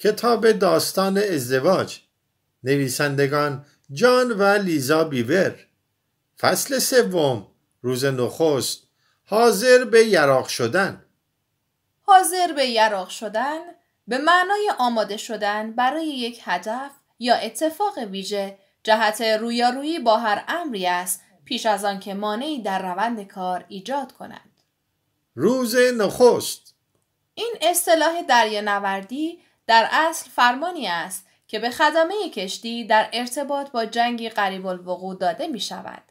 کتاب داستان ازدواج نویسندگان جان و لیزا بیور فصل سوم روز نخست حاضر به یراق شدن حاضر به یراق شدن به معنای آماده شدن برای یک هدف یا اتفاق ویژه جهت رویارویی با هر امری است پیش از آن که مانعی در روند کار ایجاد کنند روز نخست این اصطلاح دریانوردی در اصل فرمانی است که به خدمه کشتی در ارتباط با جنگی قریب الوقوع داده می شود.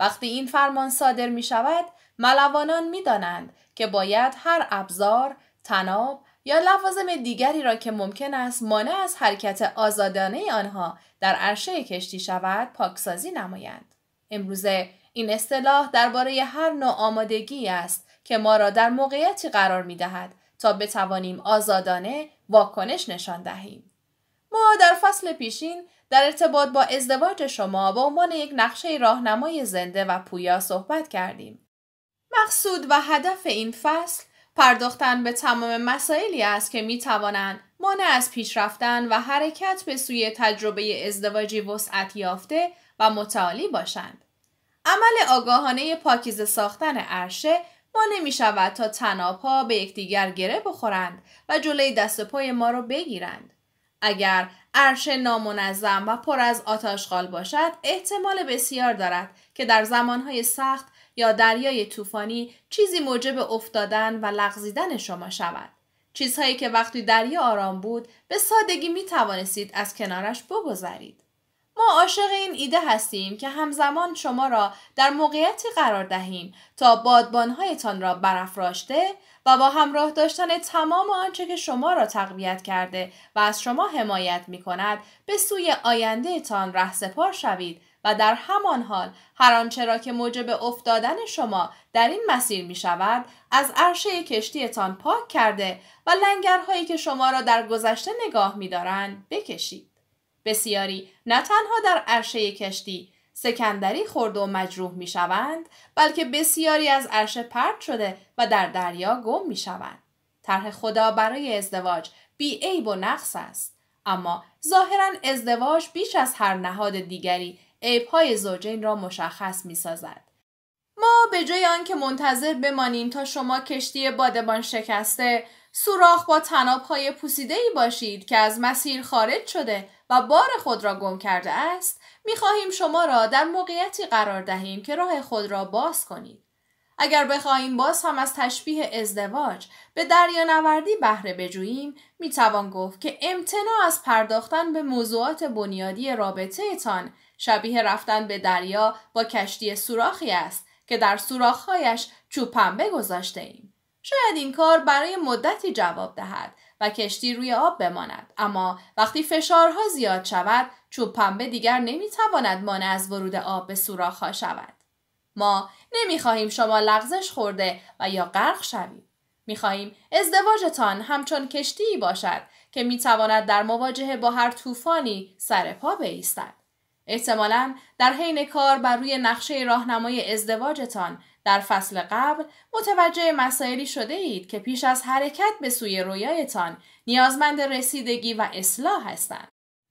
وقتی این فرمان صادر می شود، ملوانان می دانند که باید هر ابزار، تناب یا لوازم دیگری را که ممکن است مانع از حرکت آزادانه آنها در عرشه کشتی شود، پاکسازی نمایند. امروزه این اصطلاح درباره هر نوع آمادگی است که ما را در موقعیتی قرار می دهد تا بتوانیم آزادانه واکنش نشان دهیم. ما در فصل پیشین در ارتباط با ازدواج شما به عنوان یک نقشه راهنمای زنده و پویا صحبت کردیم. مقصود و هدف این فصل پرداختن به تمام مسائلی است که می توانند مانع از پیش رفتن و حرکت به سوی تجربه ازدواجی وسعت یافته و متعالی باشند. عمل آگاهانه پاکیزه ساختن عرشه ما نمی شود تا تناپا به یکدیگر گره بخورند و جلوی دست پای ما را بگیرند. اگر عرش نامنظم و پر از آتاشغال باشد احتمال بسیار دارد که در زمانهای سخت یا دریای طوفانی چیزی موجب افتادن و لغزیدن شما شود. چیزهایی که وقتی دریا آرام بود به سادگی می توانستید از کنارش بگذرید. ما عاشق این ایده هستیم که همزمان شما را در موقعیتی قرار دهیم تا بادبانهایتان را برافراشته و با همراه داشتن تمام آنچه که شما را تقویت کرده و از شما حمایت می کند به سوی آینده آیندهتان رهسپار شوید و در همان حال هر آنچه را که موجب افتادن شما در این مسیر می شود از عرشه کشتیتان پاک کرده و لنگرهایی که شما را در گذشته نگاه می دارن بکشید. بسیاری نه تنها در عرشه کشتی سکندری خورد و مجروح می شوند بلکه بسیاری از عرشه پرد شده و در دریا گم می شوند. طرح خدا برای ازدواج بی عیب و نقص است. اما ظاهرا ازدواج بیش از هر نهاد دیگری عیبهای زوجین را مشخص می سازد. ما به جای آنکه منتظر بمانیم تا شما کشتی بادبان شکسته سوراخ با تنابهای پوسیده ای باشید که از مسیر خارج شده و بار خود را گم کرده است میخواهیم شما را در موقعیتی قرار دهیم که راه خود را باز کنید اگر بخواهیم باز هم از تشبیه ازدواج به دریا نوردی بهره بجوییم توان گفت که امتناع از پرداختن به موضوعات بنیادی رابطهتان شبیه رفتن به دریا با کشتی سوراخی است که در سوراخهایش چوب پنبه گذاشته ایم. شاید این کار برای مدتی جواب دهد و کشتی روی آب بماند اما وقتی فشارها زیاد شود چوب پنبه دیگر نمیتواند مانع از ورود آب به ها شود ما نمیخواهیم شما لغزش خورده و یا غرق شوید میخواهیم ازدواجتان همچون کشتی باشد که میتواند در مواجهه با هر طوفانی سر پا بایستد احتمالا در حین کار بر روی نقشه راهنمای ازدواجتان در فصل قبل متوجه مسائلی شده اید که پیش از حرکت به سوی رویایتان نیازمند رسیدگی و اصلاح هستند.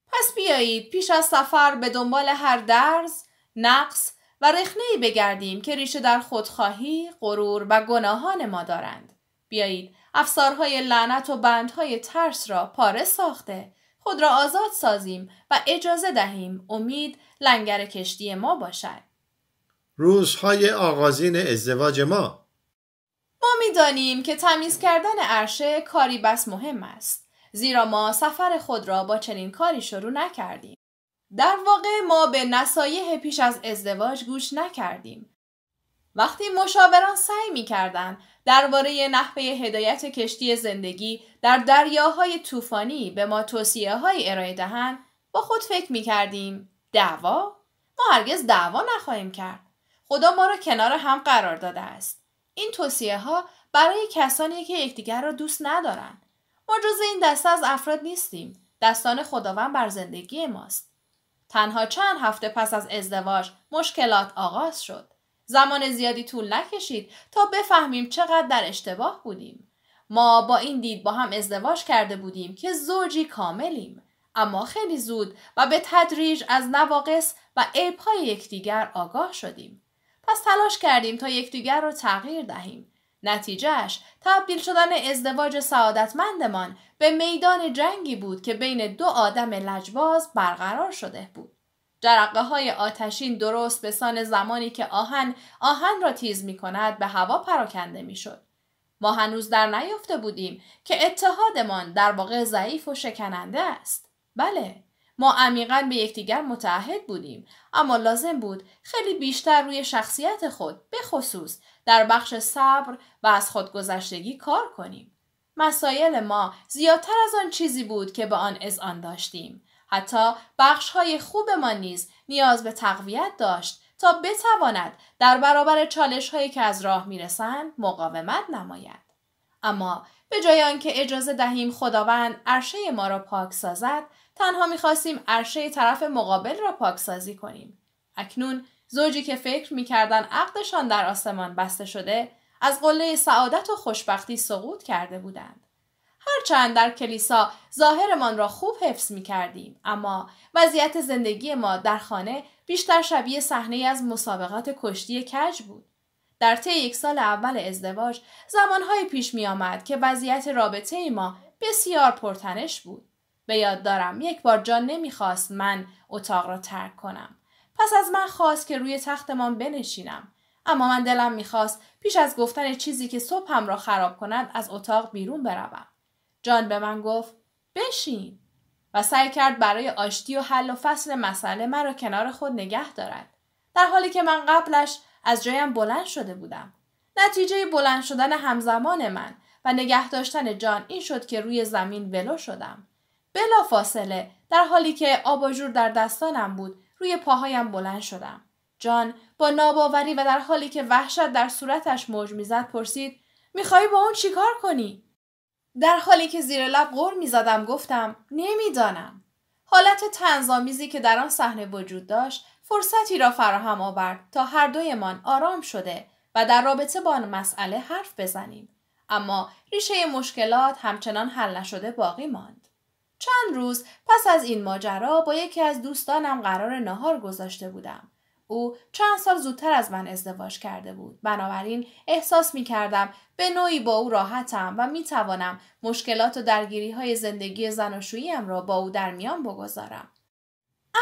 پس بیایید پیش از سفر به دنبال هر درز، نقص و رخنهی بگردیم که ریشه در خودخواهی، غرور و گناهان ما دارند. بیایید افسارهای لعنت و بندهای ترس را پاره ساخته خود را آزاد سازیم و اجازه دهیم امید لنگر کشتی ما باشد. روزهای آغازین ازدواج ما ما میدانیم که تمیز کردن عرشه کاری بس مهم است زیرا ما سفر خود را با چنین کاری شروع نکردیم در واقع ما به نصایح پیش از ازدواج گوش نکردیم وقتی مشاوران سعی می کردن درباره نحوه هدایت کشتی زندگی در دریاهای طوفانی به ما توصیه های ارائه دهند با خود فکر می کردیم دعوا ما هرگز دعوا نخواهیم کرد خدا ما را کنار هم قرار داده است این توصیه ها برای کسانی که یکدیگر را دوست ندارند ما جز این دسته از افراد نیستیم دستان خداوند بر زندگی ماست تنها چند هفته پس از ازدواج مشکلات آغاز شد زمان زیادی طول نکشید تا بفهمیم چقدر در اشتباه بودیم ما با این دید با هم ازدواج کرده بودیم که زوجی کاملیم اما خیلی زود و به تدریج از نواقص و عیبهای یکدیگر آگاه شدیم پس تلاش کردیم تا یکدیگر را تغییر دهیم نتیجهش تبدیل شدن ازدواج سعادتمندمان به میدان جنگی بود که بین دو آدم لجباز برقرار شده بود. جرقه های آتشین درست به سان زمانی که آهن آهن را تیز می کند به هوا پراکنده می شد. ما هنوز در نیافته بودیم که اتحادمان در واقع ضعیف و شکننده است. بله، ما عمیقا به یکدیگر متعهد بودیم اما لازم بود خیلی بیشتر روی شخصیت خود به خصوص در بخش صبر و از خودگذشتگی کار کنیم مسایل ما زیادتر از آن چیزی بود که به آن اذعان داشتیم حتی بخش های خوب ما نیز نیاز به تقویت داشت تا بتواند در برابر چالش هایی که از راه میرسند مقاومت نماید اما به جای آنکه اجازه دهیم خداوند عرشه ما را پاک سازد تنها میخواستیم عرشه طرف مقابل را پاکسازی کنیم. اکنون زوجی که فکر میکردن عقدشان در آسمان بسته شده از قله سعادت و خوشبختی سقوط کرده بودند. هرچند در کلیسا ظاهرمان را خوب حفظ می کردیم اما وضعیت زندگی ما در خانه بیشتر شبیه صحنه از مسابقات کشتی کج بود. در طی یک سال اول ازدواج زمانهایی پیش می آمد که وضعیت رابطه ما بسیار پرتنش بود. به یاد دارم یک بار جان نمیخواست من اتاق را ترک کنم. پس از من خواست که روی تختمان بنشینم. اما من دلم میخواست پیش از گفتن چیزی که صبحم را خراب کند از اتاق بیرون بروم. جان به من گفت بشین و سعی کرد برای آشتی و حل و فصل مسئله مرا کنار خود نگه دارد. در حالی که من قبلش از جایم بلند شده بودم. نتیجه بلند شدن همزمان من و نگه داشتن جان این شد که روی زمین ولو شدم. بلا فاصله در حالی که آباژور در دستانم بود روی پاهایم بلند شدم. جان با ناباوری و در حالی که وحشت در صورتش موج میزد پرسید میخوای با اون چیکار کنی؟ در حالی که زیر لب غور میزدم گفتم نمیدانم. حالت تنظامیزی که در آن صحنه وجود داشت فرصتی را فراهم آورد تا هر دویمان آرام شده و در رابطه با آن مسئله حرف بزنیم. اما ریشه مشکلات همچنان حل نشده باقی ماند. چند روز پس از این ماجرا با یکی از دوستانم قرار نهار گذاشته بودم. او چند سال زودتر از من ازدواج کرده بود. بنابراین احساس می کردم به نوعی با او راحتم و می توانم مشکلات و درگیری های زندگی و را با او در میان بگذارم.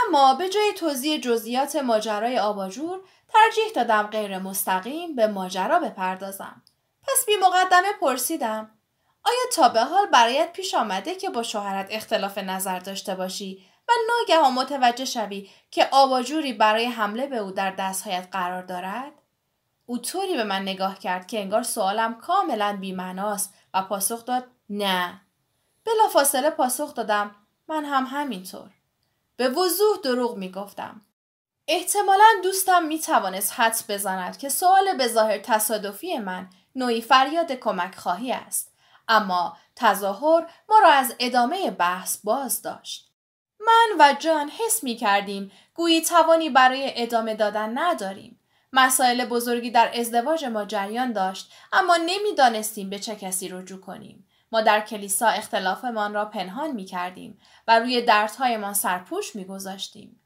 اما به جای توضیح جزئیات ماجرای آباجور ترجیح دادم غیر مستقیم به ماجرا بپردازم. پس بی مقدمه پرسیدم آیا تا به حال برایت پیش آمده که با شوهرت اختلاف نظر داشته باشی و ناگهان متوجه شوی که آباجوری برای حمله به او در دستهایت قرار دارد او طوری به من نگاه کرد که انگار سوالم کاملا بیمعناست و پاسخ داد نه فاصله پاسخ دادم من هم همینطور به وضوح دروغ می گفتم. احتمالا دوستم توانست حد بزند که سوال به ظاهر تصادفی من نوعی فریاد کمک خواهی است اما تظاهر ما را از ادامه بحث باز داشت. من و جان حس می کردیم گویی توانی برای ادامه دادن نداریم. مسائل بزرگی در ازدواج ما جریان داشت اما نمیدانستیم به چه کسی رجوع کنیم. ما در کلیسا اختلافمان را پنهان می کردیم و روی دردهایمان سرپوش می گذاشتیم.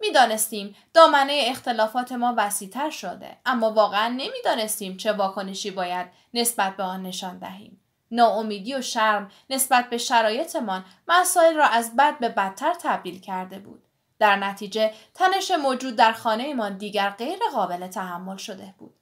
می دانستیم دامنه اختلافات ما وسیتر شده اما واقعا نمیدانستیم چه واکنشی باید نسبت به آن نشان دهیم. ناامیدی و شرم نسبت به شرایطمان مسائل را از بد به بدتر تبدیل کرده بود در نتیجه تنش موجود در خانهمان دیگر غیر قابل تحمل شده بود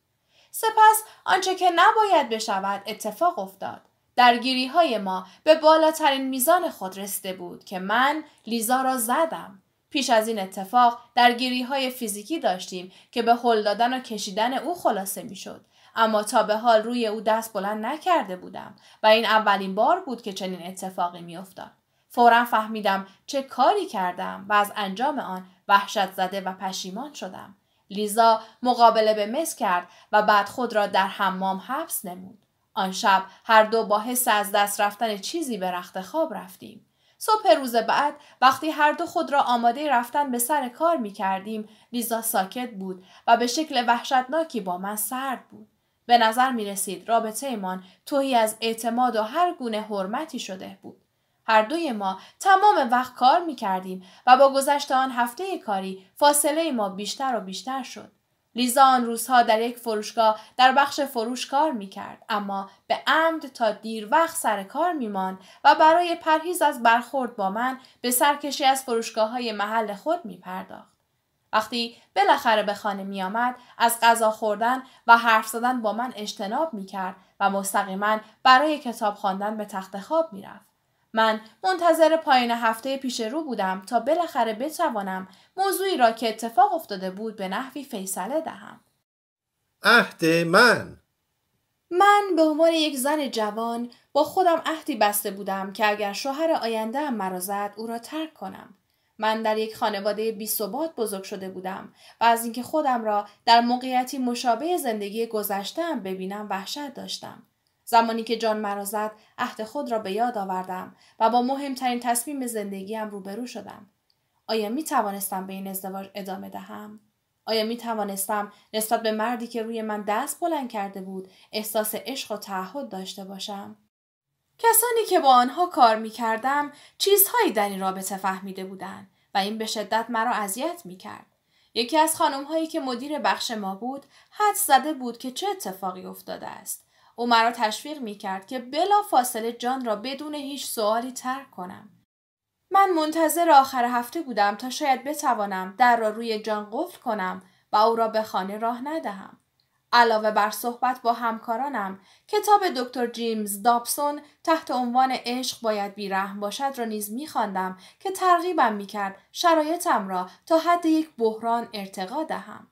سپس آنچه که نباید بشود اتفاق افتاد درگیری های ما به بالاترین میزان خود رسیده بود که من لیزا را زدم پیش از این اتفاق درگیری های فیزیکی داشتیم که به هل دادن و کشیدن او خلاصه میشد اما تا به حال روی او دست بلند نکرده بودم و این اولین بار بود که چنین اتفاقی میافتاد فورا فهمیدم چه کاری کردم و از انجام آن وحشت زده و پشیمان شدم لیزا مقابله به مس کرد و بعد خود را در حمام حبس نمود آن شب هر دو با حس از دست رفتن چیزی به رخت خواب رفتیم صبح روز بعد وقتی هر دو خود را آماده رفتن به سر کار می کردیم لیزا ساکت بود و به شکل وحشتناکی با من سرد بود به نظر می رسید رابطه ایمان توهی از اعتماد و هر گونه حرمتی شده بود. هر دوی ما تمام وقت کار می کردیم و با گذشت آن هفته کاری فاصله ما بیشتر و بیشتر شد. لیزا آن روزها در یک فروشگاه در بخش فروش کار می کرد اما به عمد تا دیر وقت سر کار می مان و برای پرهیز از برخورد با من به سرکشی از فروشگاه های محل خود می پرداخت. وقتی بالاخره به خانه می آمد از غذا خوردن و حرف زدن با من اجتناب می کرد و مستقیما برای کتاب خواندن به تخت خواب می رفت. من منتظر پایین هفته پیش رو بودم تا بالاخره بتوانم موضوعی را که اتفاق افتاده بود به نحوی فیصله دهم. عهد من من به عنوان یک زن جوان با خودم عهدی بسته بودم که اگر شوهر آینده مرا زد او را ترک کنم. من در یک خانواده بیثبات بزرگ شده بودم و از اینکه خودم را در موقعیتی مشابه زندگی گذشتهام ببینم وحشت داشتم زمانی که جان مرا زد عهد خود را به یاد آوردم و با مهمترین تصمیم زندگیم روبرو شدم آیا می توانستم به این ازدواج ادامه دهم آیا می توانستم نسبت به مردی که روی من دست بلند کرده بود احساس عشق و تعهد داشته باشم کسانی که با آنها کار می کردم چیزهایی در این رابطه فهمیده بودند و این به شدت مرا اذیت می کرد. یکی از خانم هایی که مدیر بخش ما بود حد زده بود که چه اتفاقی افتاده است. او مرا تشویق می کرد که بلا فاصله جان را بدون هیچ سوالی ترک کنم. من منتظر آخر هفته بودم تا شاید بتوانم در را روی جان قفل کنم و او را به خانه راه ندهم. علاوه بر صحبت با همکارانم کتاب دکتر جیمز دابسون تحت عنوان عشق باید بیرحم باشد را نیز میخواندم که ترغیبم میکرد شرایطم را تا حد یک بحران ارتقا دهم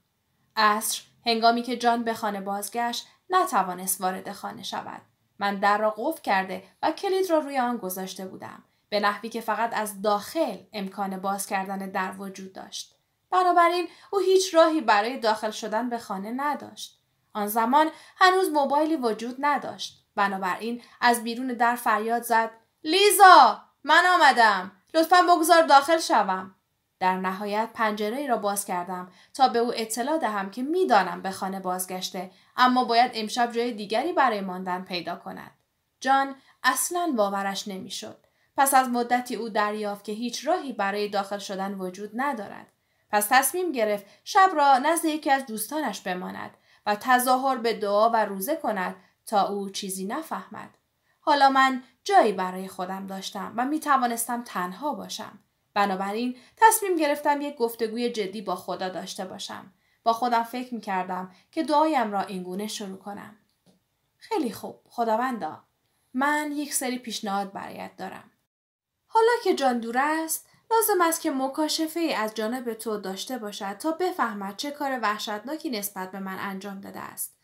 اصر هنگامی که جان به خانه بازگشت نتوانست وارد خانه شود من در را قفل کرده و کلید را روی آن گذاشته بودم به نحوی که فقط از داخل امکان باز کردن در وجود داشت بنابراین او هیچ راهی برای داخل شدن به خانه نداشت آن زمان هنوز موبایلی وجود نداشت. بنابراین از بیرون در فریاد زد لیزا من آمدم لطفا بگذار داخل شوم در نهایت پنجره ای را باز کردم تا به او اطلاع دهم که میدانم به خانه بازگشته اما باید امشب جای دیگری برای ماندن پیدا کند جان اصلا باورش نمیشد پس از مدتی او دریافت که هیچ راهی برای داخل شدن وجود ندارد پس تصمیم گرفت شب را نزد یکی از دوستانش بماند و تظاهر به دعا و روزه کند تا او چیزی نفهمد. حالا من جایی برای خودم داشتم و می توانستم تنها باشم. بنابراین تصمیم گرفتم یک گفتگوی جدی با خدا داشته باشم. با خودم فکر می کردم که دعایم را اینگونه شروع کنم. خیلی خوب خداوندا من یک سری پیشنهاد برایت دارم. حالا که جان دور است لازم است که مکاشفه ای از جانب تو داشته باشد تا بفهمد چه کار وحشتناکی نسبت به من انجام داده است.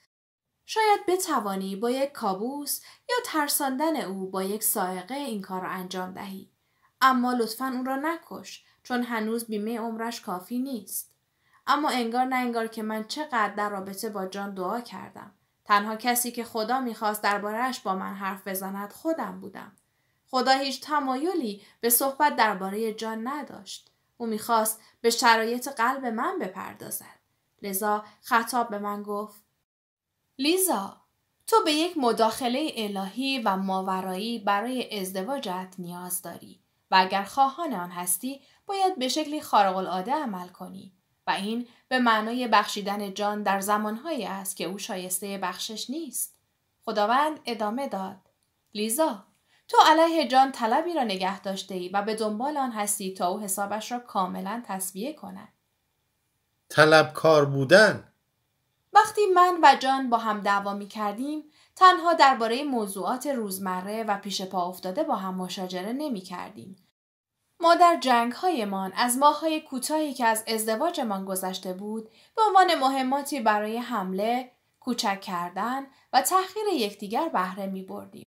شاید بتوانی با یک کابوس یا ترساندن او با یک سائقه این کار را انجام دهی. اما لطفا اون را نکش چون هنوز بیمه عمرش کافی نیست. اما انگار نه انگار که من چقدر در رابطه با جان دعا کردم. تنها کسی که خدا میخواست دربارهش با من حرف بزند خودم بودم. خدا هیچ تمایلی به صحبت درباره جان نداشت. او میخواست به شرایط قلب من بپردازد. لذا خطاب به من گفت لیزا تو به یک مداخله الهی و ماورایی برای ازدواجت نیاز داری و اگر خواهان آن هستی باید به شکلی خارق العاده عمل کنی و این به معنای بخشیدن جان در زمانهایی است که او شایسته بخشش نیست خداوند ادامه داد لیزا تو علیه جان طلبی را نگه داشته ای و به دنبال آن هستی تا او حسابش را کاملا تصویه کند. طلبکار بودن وقتی من و جان با هم دعوا می کردیم تنها درباره موضوعات روزمره و پیش پا افتاده با هم مشاجره نمی کردیم. ما در جنگ هایمان از ماه های کوتاهی که از ازدواجمان گذشته بود به عنوان مهماتی برای حمله، کوچک کردن و تحقیر یکدیگر بهره می بردیم.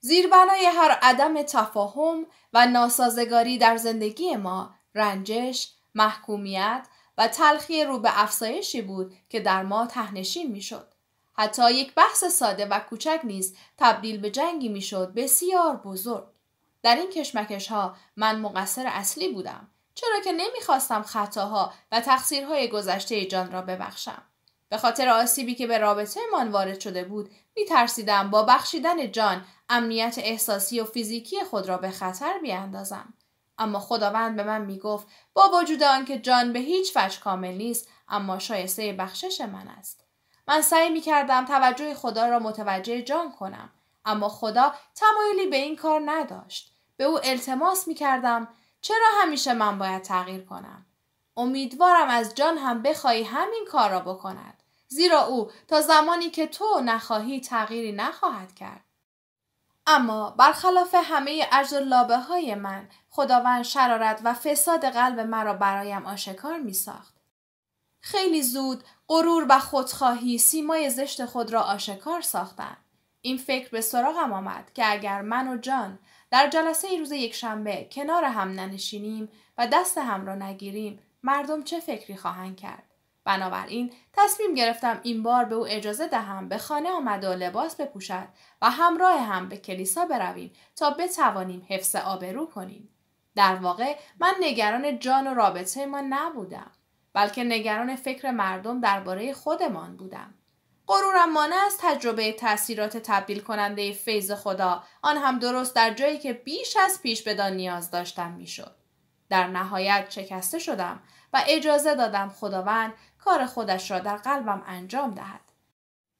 زیربنای هر عدم تفاهم و ناسازگاری در زندگی ما رنجش، محکومیت و تلخی رو به افزایشی بود که در ما تهنشین میشد. حتی یک بحث ساده و کوچک نیز تبدیل به جنگی میشد بسیار بزرگ. در این کشمکش ها من مقصر اصلی بودم چرا که نمیخواستم خطاها و تقصیرهای گذشته جان را ببخشم. به خاطر آسیبی که به رابطه من وارد شده بود میترسیدم با بخشیدن جان امنیت احساسی و فیزیکی خود را به خطر بیاندازم اما خداوند به من میگفت با وجود آنکه جان به هیچ وجه کامل نیست اما شایسته بخشش من است من سعی می کردم توجه خدا را متوجه جان کنم اما خدا تمایلی به این کار نداشت به او التماس می کردم چرا همیشه من باید تغییر کنم امیدوارم از جان هم بخواهی همین کار را بکند زیرا او تا زمانی که تو نخواهی تغییری نخواهد کرد. اما برخلاف همه ارز و لابه های من خداوند شرارت و فساد قلب مرا برایم آشکار می ساخت. خیلی زود غرور و خودخواهی سیمای زشت خود را آشکار ساختند. این فکر به سراغم آمد که اگر من و جان در جلسه ای روز شنبه کنار هم ننشینیم و دست هم را نگیریم مردم چه فکری خواهند کرد بنابراین تصمیم گرفتم این بار به او اجازه دهم به خانه آمد و لباس بپوشد و همراه هم به کلیسا برویم تا بتوانیم حفظ آبرو کنیم. در واقع من نگران جان و رابطه ما نبودم بلکه نگران فکر مردم درباره خودمان بودم. غرورم مانع از تجربه تاثیرات تبدیل کننده فیض خدا آن هم درست در جایی که بیش از پیش بدان نیاز داشتم میشد. در نهایت شکسته شدم و اجازه دادم خداوند کار خودش را در قلبم انجام دهد.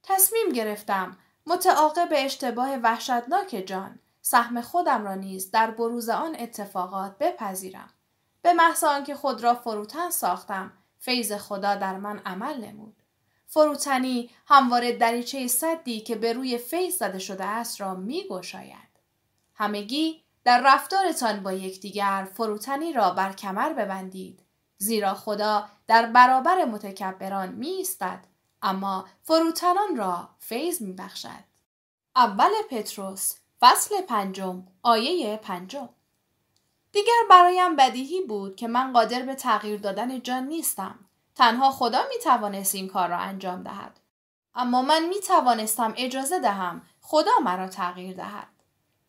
تصمیم گرفتم متعاقب اشتباه وحشتناک جان سهم خودم را نیز در بروز آن اتفاقات بپذیرم. به محض آنکه خود را فروتن ساختم فیض خدا در من عمل نمود. فروتنی همواره دریچه صدی که به روی فیض زده شده است را می گوشاید. همگی در رفتارتان با یکدیگر فروتنی را بر کمر ببندید زیرا خدا در برابر متکبران می ایستد اما فروتنان را فیض می بخشد. اول پتروس فصل پنجم آیه پنجم دیگر برایم بدیهی بود که من قادر به تغییر دادن جان نیستم. تنها خدا می توانست این کار را انجام دهد. اما من می توانستم اجازه دهم خدا مرا تغییر دهد.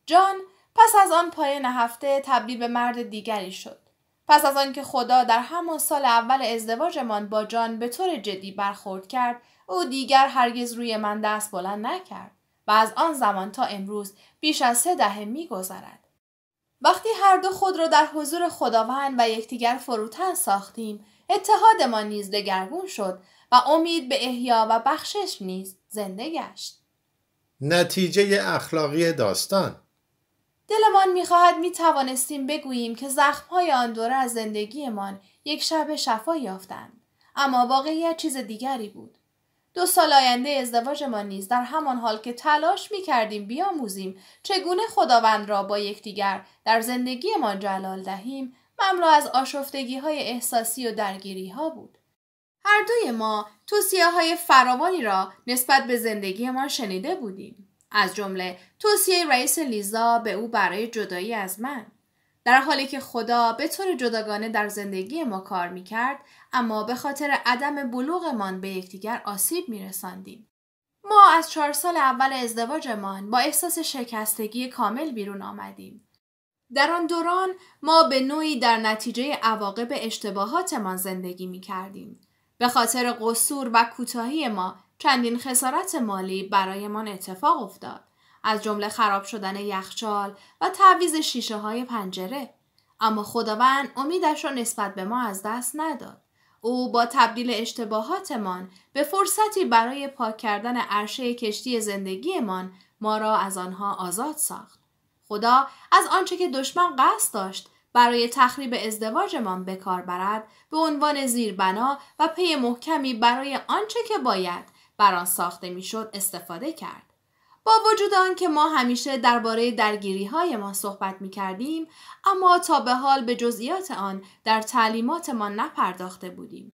جان پس از آن پای نهفته تبدیل به مرد دیگری شد. پس از آنکه خدا در همان سال اول ازدواجمان با جان به طور جدی برخورد کرد او دیگر هرگز روی من دست بلند نکرد و از آن زمان تا امروز بیش از سه دهه میگذرد وقتی هر دو خود را در حضور خداوند و یکدیگر فروتن ساختیم اتحادمان نیز دگرگون شد و امید به احیا و بخشش نیز زنده گشت نتیجه اخلاقی داستان دلمان میخواهد میتوانستیم بگوییم که زخمهای آن دوره از زندگیمان یک شب شفا یافتند اما واقعیت چیز دیگری بود دو سال آینده ازدواجمان نیز در همان حال که تلاش کردیم بیاموزیم چگونه خداوند را با یکدیگر در زندگیمان جلال دهیم مملو از آشفتگی های احساسی و درگیری ها بود هر دوی ما توصیه های فراوانی را نسبت به زندگیمان شنیده بودیم از جمله توصیه رئیس لیزا به او برای جدایی از من در حالی که خدا به طور جداگانه در زندگی ما کار میکرد اما به خاطر عدم بلوغمان به یکدیگر آسیب میرساندیم ما از چهار سال اول ازدواجمان با احساس شکستگی کامل بیرون آمدیم در آن دوران ما به نوعی در نتیجه عواقب اشتباهاتمان زندگی می کردیم. به خاطر قصور و کوتاهی ما چندین خسارت مالی برایمان اتفاق افتاد از جمله خراب شدن یخچال و تعویز شیشه های پنجره اما خداوند امیدش را نسبت به ما از دست نداد او با تبدیل اشتباهاتمان به فرصتی برای پاک کردن عرشه کشتی زندگیمان ما را از آنها آزاد ساخت خدا از آنچه که دشمن قصد داشت برای تخریب ازدواجمان به کار برد به عنوان زیربنا و پی محکمی برای آنچه که باید بر آن ساخته میشد استفاده کرد با وجود که ما همیشه درباره درگیری های ما صحبت می کردیم اما تا به حال به جزئیات آن در تعلیمات ما نپرداخته بودیم.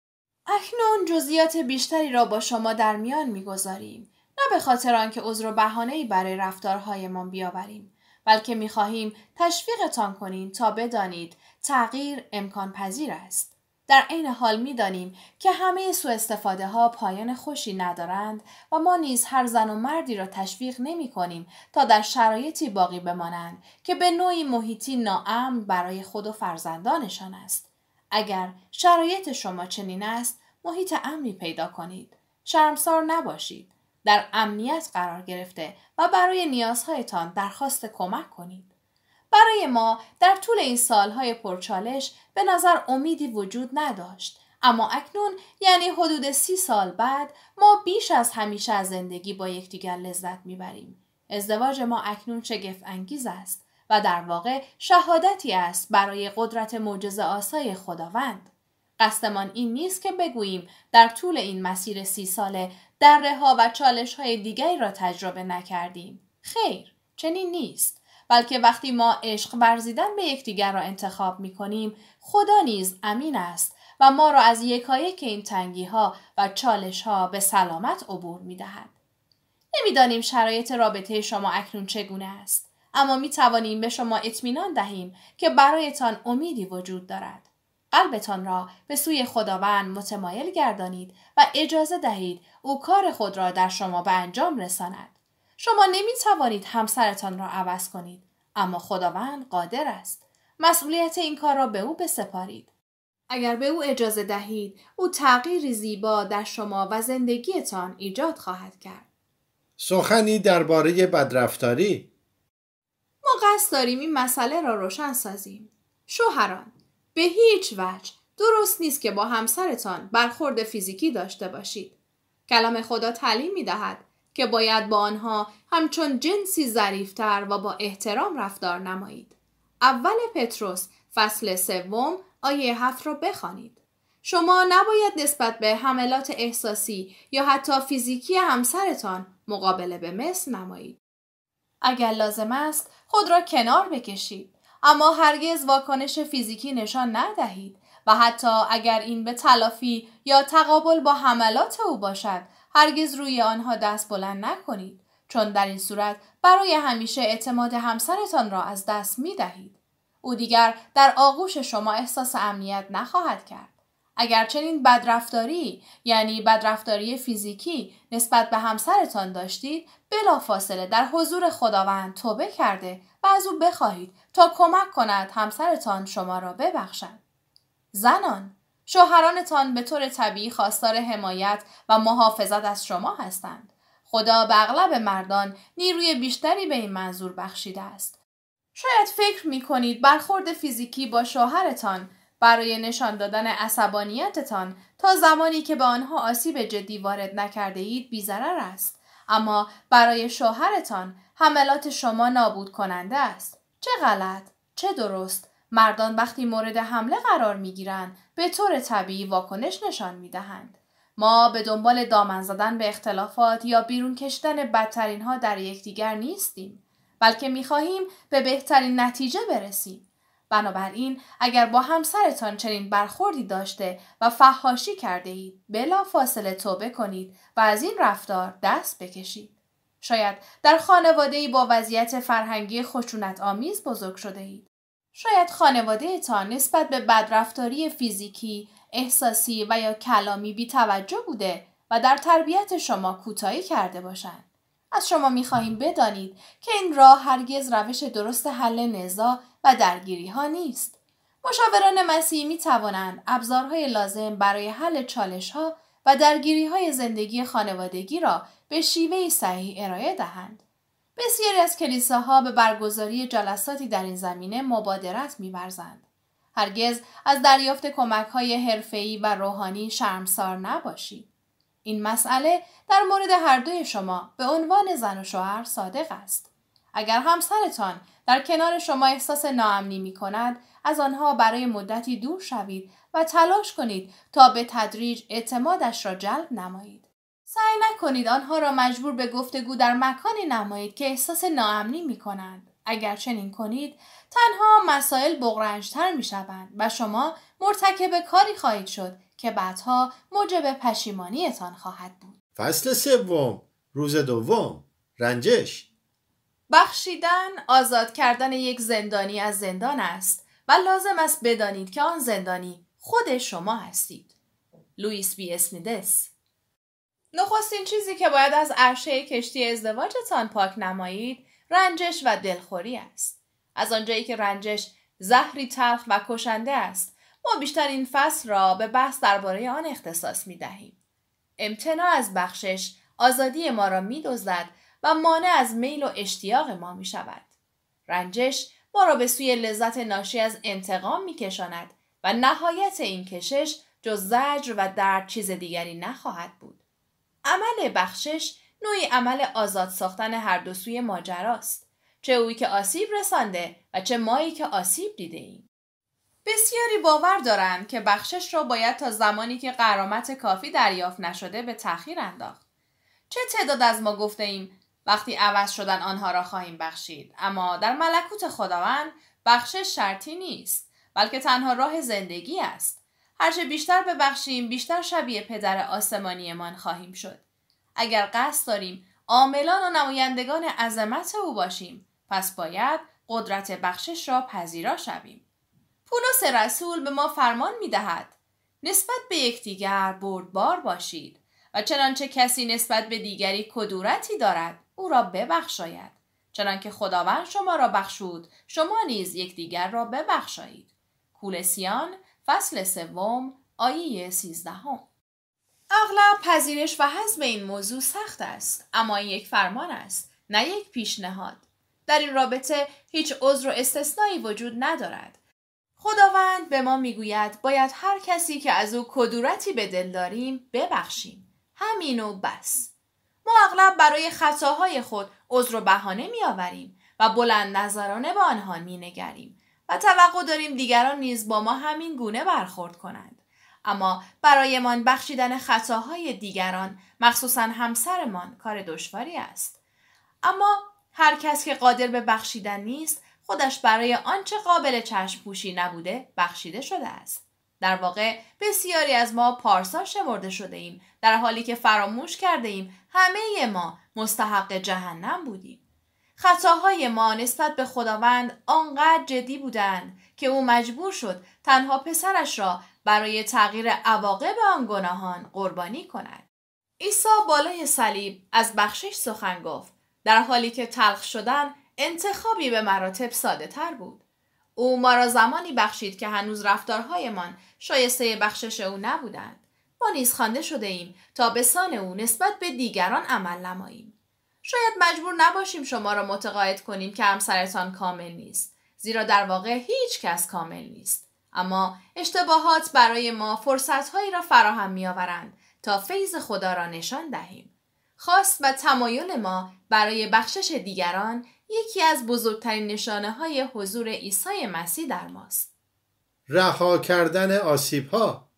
اکنون جزئیات بیشتری را با شما در میان گذاریم نه به خاطر آنکه عذر و بهانه‌ای برای رفتارهایمان بیاوریم بلکه می خواهیم تشویقتان کنیم تا بدانید تغییر امکان پذیر است. در عین حال میدانیم که همه سو استفاده ها پایان خوشی ندارند و ما نیز هر زن و مردی را تشویق نمی کنیم تا در شرایطی باقی بمانند که به نوعی محیطی ناامن برای خود و فرزندانشان است. اگر شرایط شما چنین است، محیط امنی پیدا کنید. شرمسار نباشید. در امنیت قرار گرفته و برای نیازهایتان درخواست کمک کنید. برای ما در طول این سالهای پرچالش به نظر امیدی وجود نداشت اما اکنون یعنی حدود سی سال بعد ما بیش از همیشه از زندگی با یکدیگر لذت میبریم ازدواج ما اکنون شگفت انگیز است و در واقع شهادتی است برای قدرت معجزه آسای خداوند قصدمان این نیست که بگوییم در طول این مسیر سی ساله در رها و چالش های دیگری را تجربه نکردیم خیر چنین نیست بلکه وقتی ما عشق ورزیدن به یکدیگر را انتخاب می کنیم خدا نیز امین است و ما را از یکایک که این تنگی ها و چالش ها به سلامت عبور می دهد. نمیدانیم شرایط رابطه شما اکنون چگونه است اما می توانیم به شما اطمینان دهیم که برایتان امیدی وجود دارد. قلبتان را به سوی خداوند متمایل گردانید و اجازه دهید او کار خود را در شما به انجام رساند. شما نمی توانید همسرتان را عوض کنید اما خداوند قادر است مسئولیت این کار را به او بسپارید اگر به او اجازه دهید او تغییری زیبا در شما و زندگیتان ایجاد خواهد کرد سخنی درباره بدرفتاری ما قصد داریم این مسئله را روشن سازیم شوهران به هیچ وجه درست نیست که با همسرتان برخورد فیزیکی داشته باشید کلام خدا تعلیم می دهد که باید با آنها همچون جنسی ظریفتر و با احترام رفتار نمایید. اول پتروس فصل سوم آیه هفت را بخوانید. شما نباید نسبت به حملات احساسی یا حتی فیزیکی همسرتان مقابله به مثل نمایید. اگر لازم است خود را کنار بکشید اما هرگز واکنش فیزیکی نشان ندهید و حتی اگر این به تلافی یا تقابل با حملات او باشد هرگز روی آنها دست بلند نکنید چون در این صورت برای همیشه اعتماد همسرتان را از دست می دهید. او دیگر در آغوش شما احساس امنیت نخواهد کرد. اگر چنین بدرفتاری یعنی بدرفتاری فیزیکی نسبت به همسرتان داشتید بلافاصله در حضور خداوند توبه کرده و از او بخواهید تا کمک کند همسرتان شما را ببخشد زنان شوهرانتان به طور طبیعی خواستار حمایت و محافظت از شما هستند. خدا به اغلب مردان نیروی بیشتری به این منظور بخشیده است. شاید فکر می کنید برخورد فیزیکی با شوهرتان برای نشان دادن عصبانیتتان تا زمانی که به آنها آسیب جدی وارد نکرده اید بیزرر است. اما برای شوهرتان حملات شما نابود کننده است. چه غلط، چه درست، مردان وقتی مورد حمله قرار می گیرند به طور طبیعی واکنش نشان می دهند. ما به دنبال دامن زدن به اختلافات یا بیرون کشتن بدترین ها در یکدیگر نیستیم بلکه می خواهیم به بهترین نتیجه برسیم. بنابراین اگر با همسرتان چنین برخوردی داشته و فحاشی کرده اید بلا فاصله توبه کنید و از این رفتار دست بکشید. شاید در خانواده ای با وضعیت فرهنگی خشونت آمیز بزرگ شده اید شاید خانوادهتان نسبت به بدرفتاری فیزیکی، احساسی و یا کلامی بی توجه بوده و در تربیت شما کوتاهی کرده باشند. از شما خواهیم بدانید که این راه هرگز روش درست حل نزا و درگیری ها نیست. مشاوران مسیحی می توانند ابزارهای لازم برای حل چالش ها و درگیری های زندگی خانوادگی را به شیوه صحیح ارائه دهند. بسیاری از کلیساها به برگزاری جلساتی در این زمینه مبادرت میورزند هرگز از دریافت کمک های حرفه‌ای و روحانی شرمسار نباشید این مسئله در مورد هر دوی شما به عنوان زن و شوهر صادق است اگر همسرتان در کنار شما احساس ناامنی می کند از آنها برای مدتی دور شوید و تلاش کنید تا به تدریج اعتمادش را جلب نمایید سعی نکنید آنها را مجبور به گفتگو در مکانی نمایید که احساس ناامنی می کنند. اگر چنین کنید تنها مسائل بغرنجتر می شوند و شما مرتکب کاری خواهید شد که بعدها موجب پشیمانیتان خواهد بود. فصل سوم روز دوم رنجش بخشیدن آزاد کردن یک زندانی از زندان است و لازم است بدانید که آن زندانی خود شما هستید. لوئیس بی اسمیدس نخستین چیزی که باید از عرشه کشتی ازدواجتان پاک نمایید رنجش و دلخوری است از آنجایی که رنجش زهری تلخ و کشنده است ما بیشتر این فصل را به بحث درباره آن اختصاص می دهیم. امتناع از بخشش آزادی ما را می دزدد و مانع از میل و اشتیاق ما می شود. رنجش ما را به سوی لذت ناشی از انتقام می کشاند و نهایت این کشش جز زجر و درد چیز دیگری نخواهد بود. عمل بخشش نوعی عمل آزاد ساختن هر دو سوی ماجراست چه اوی که آسیب رسانده و چه مایی که آسیب دیده ایم. بسیاری باور دارند که بخشش را باید تا زمانی که قرامت کافی دریافت نشده به تأخیر انداخت. چه تعداد از ما گفته ایم وقتی عوض شدن آنها را خواهیم بخشید اما در ملکوت خداوند بخشش شرطی نیست بلکه تنها راه زندگی است هرچه بیشتر ببخشیم بیشتر شبیه پدر آسمانیمان خواهیم شد اگر قصد داریم عاملان و نمایندگان عظمت او باشیم پس باید قدرت بخشش را پذیرا شویم پولس رسول به ما فرمان می دهد نسبت به یکدیگر بردبار باشید و چنانچه کسی نسبت به دیگری کدورتی دارد او را ببخشاید چنانکه خداوند شما را بخشود شما نیز یکدیگر را ببخشایید کولسیان فصل سوم آیه سیزدهم اغلب پذیرش و حزم این موضوع سخت است اما این یک فرمان است نه یک پیشنهاد در این رابطه هیچ عذر و استثنایی وجود ندارد خداوند به ما میگوید باید هر کسی که از او کدورتی به دل داریم ببخشیم همین و بس ما اغلب برای خطاهای خود عذر و بهانه میآوریم و بلند نظرانه به آنها مینگریم و توقع داریم دیگران نیز با ما همین گونه برخورد کنند اما برایمان بخشیدن خطاهای دیگران مخصوصا همسرمان کار دشواری است اما هر کس که قادر به بخشیدن نیست خودش برای آنچه قابل چشم پوشی نبوده بخشیده شده است در واقع بسیاری از ما پارسا شمرده شده ایم در حالی که فراموش کرده ایم همه ما مستحق جهنم بودیم خطاهای ما نسبت به خداوند آنقدر جدی بودند که او مجبور شد تنها پسرش را برای تغییر عواقب آن گناهان قربانی کند. عیسی بالای صلیب از بخشش سخن گفت در حالی که تلخ شدن انتخابی به مراتب ساده تر بود. او ما را زمانی بخشید که هنوز رفتارهایمان شایسته بخشش او نبودند. ما نیز خوانده شده ایم تا به سان او نسبت به دیگران عمل نماییم. شاید مجبور نباشیم شما را متقاعد کنیم که همسرتان کامل نیست زیرا در واقع هیچ کس کامل نیست اما اشتباهات برای ما فرصتهایی را فراهم میآورند تا فیض خدا را نشان دهیم خواست و تمایل ما برای بخشش دیگران یکی از بزرگترین نشانه های حضور عیسی مسیح در ماست رها کردن آسیب ها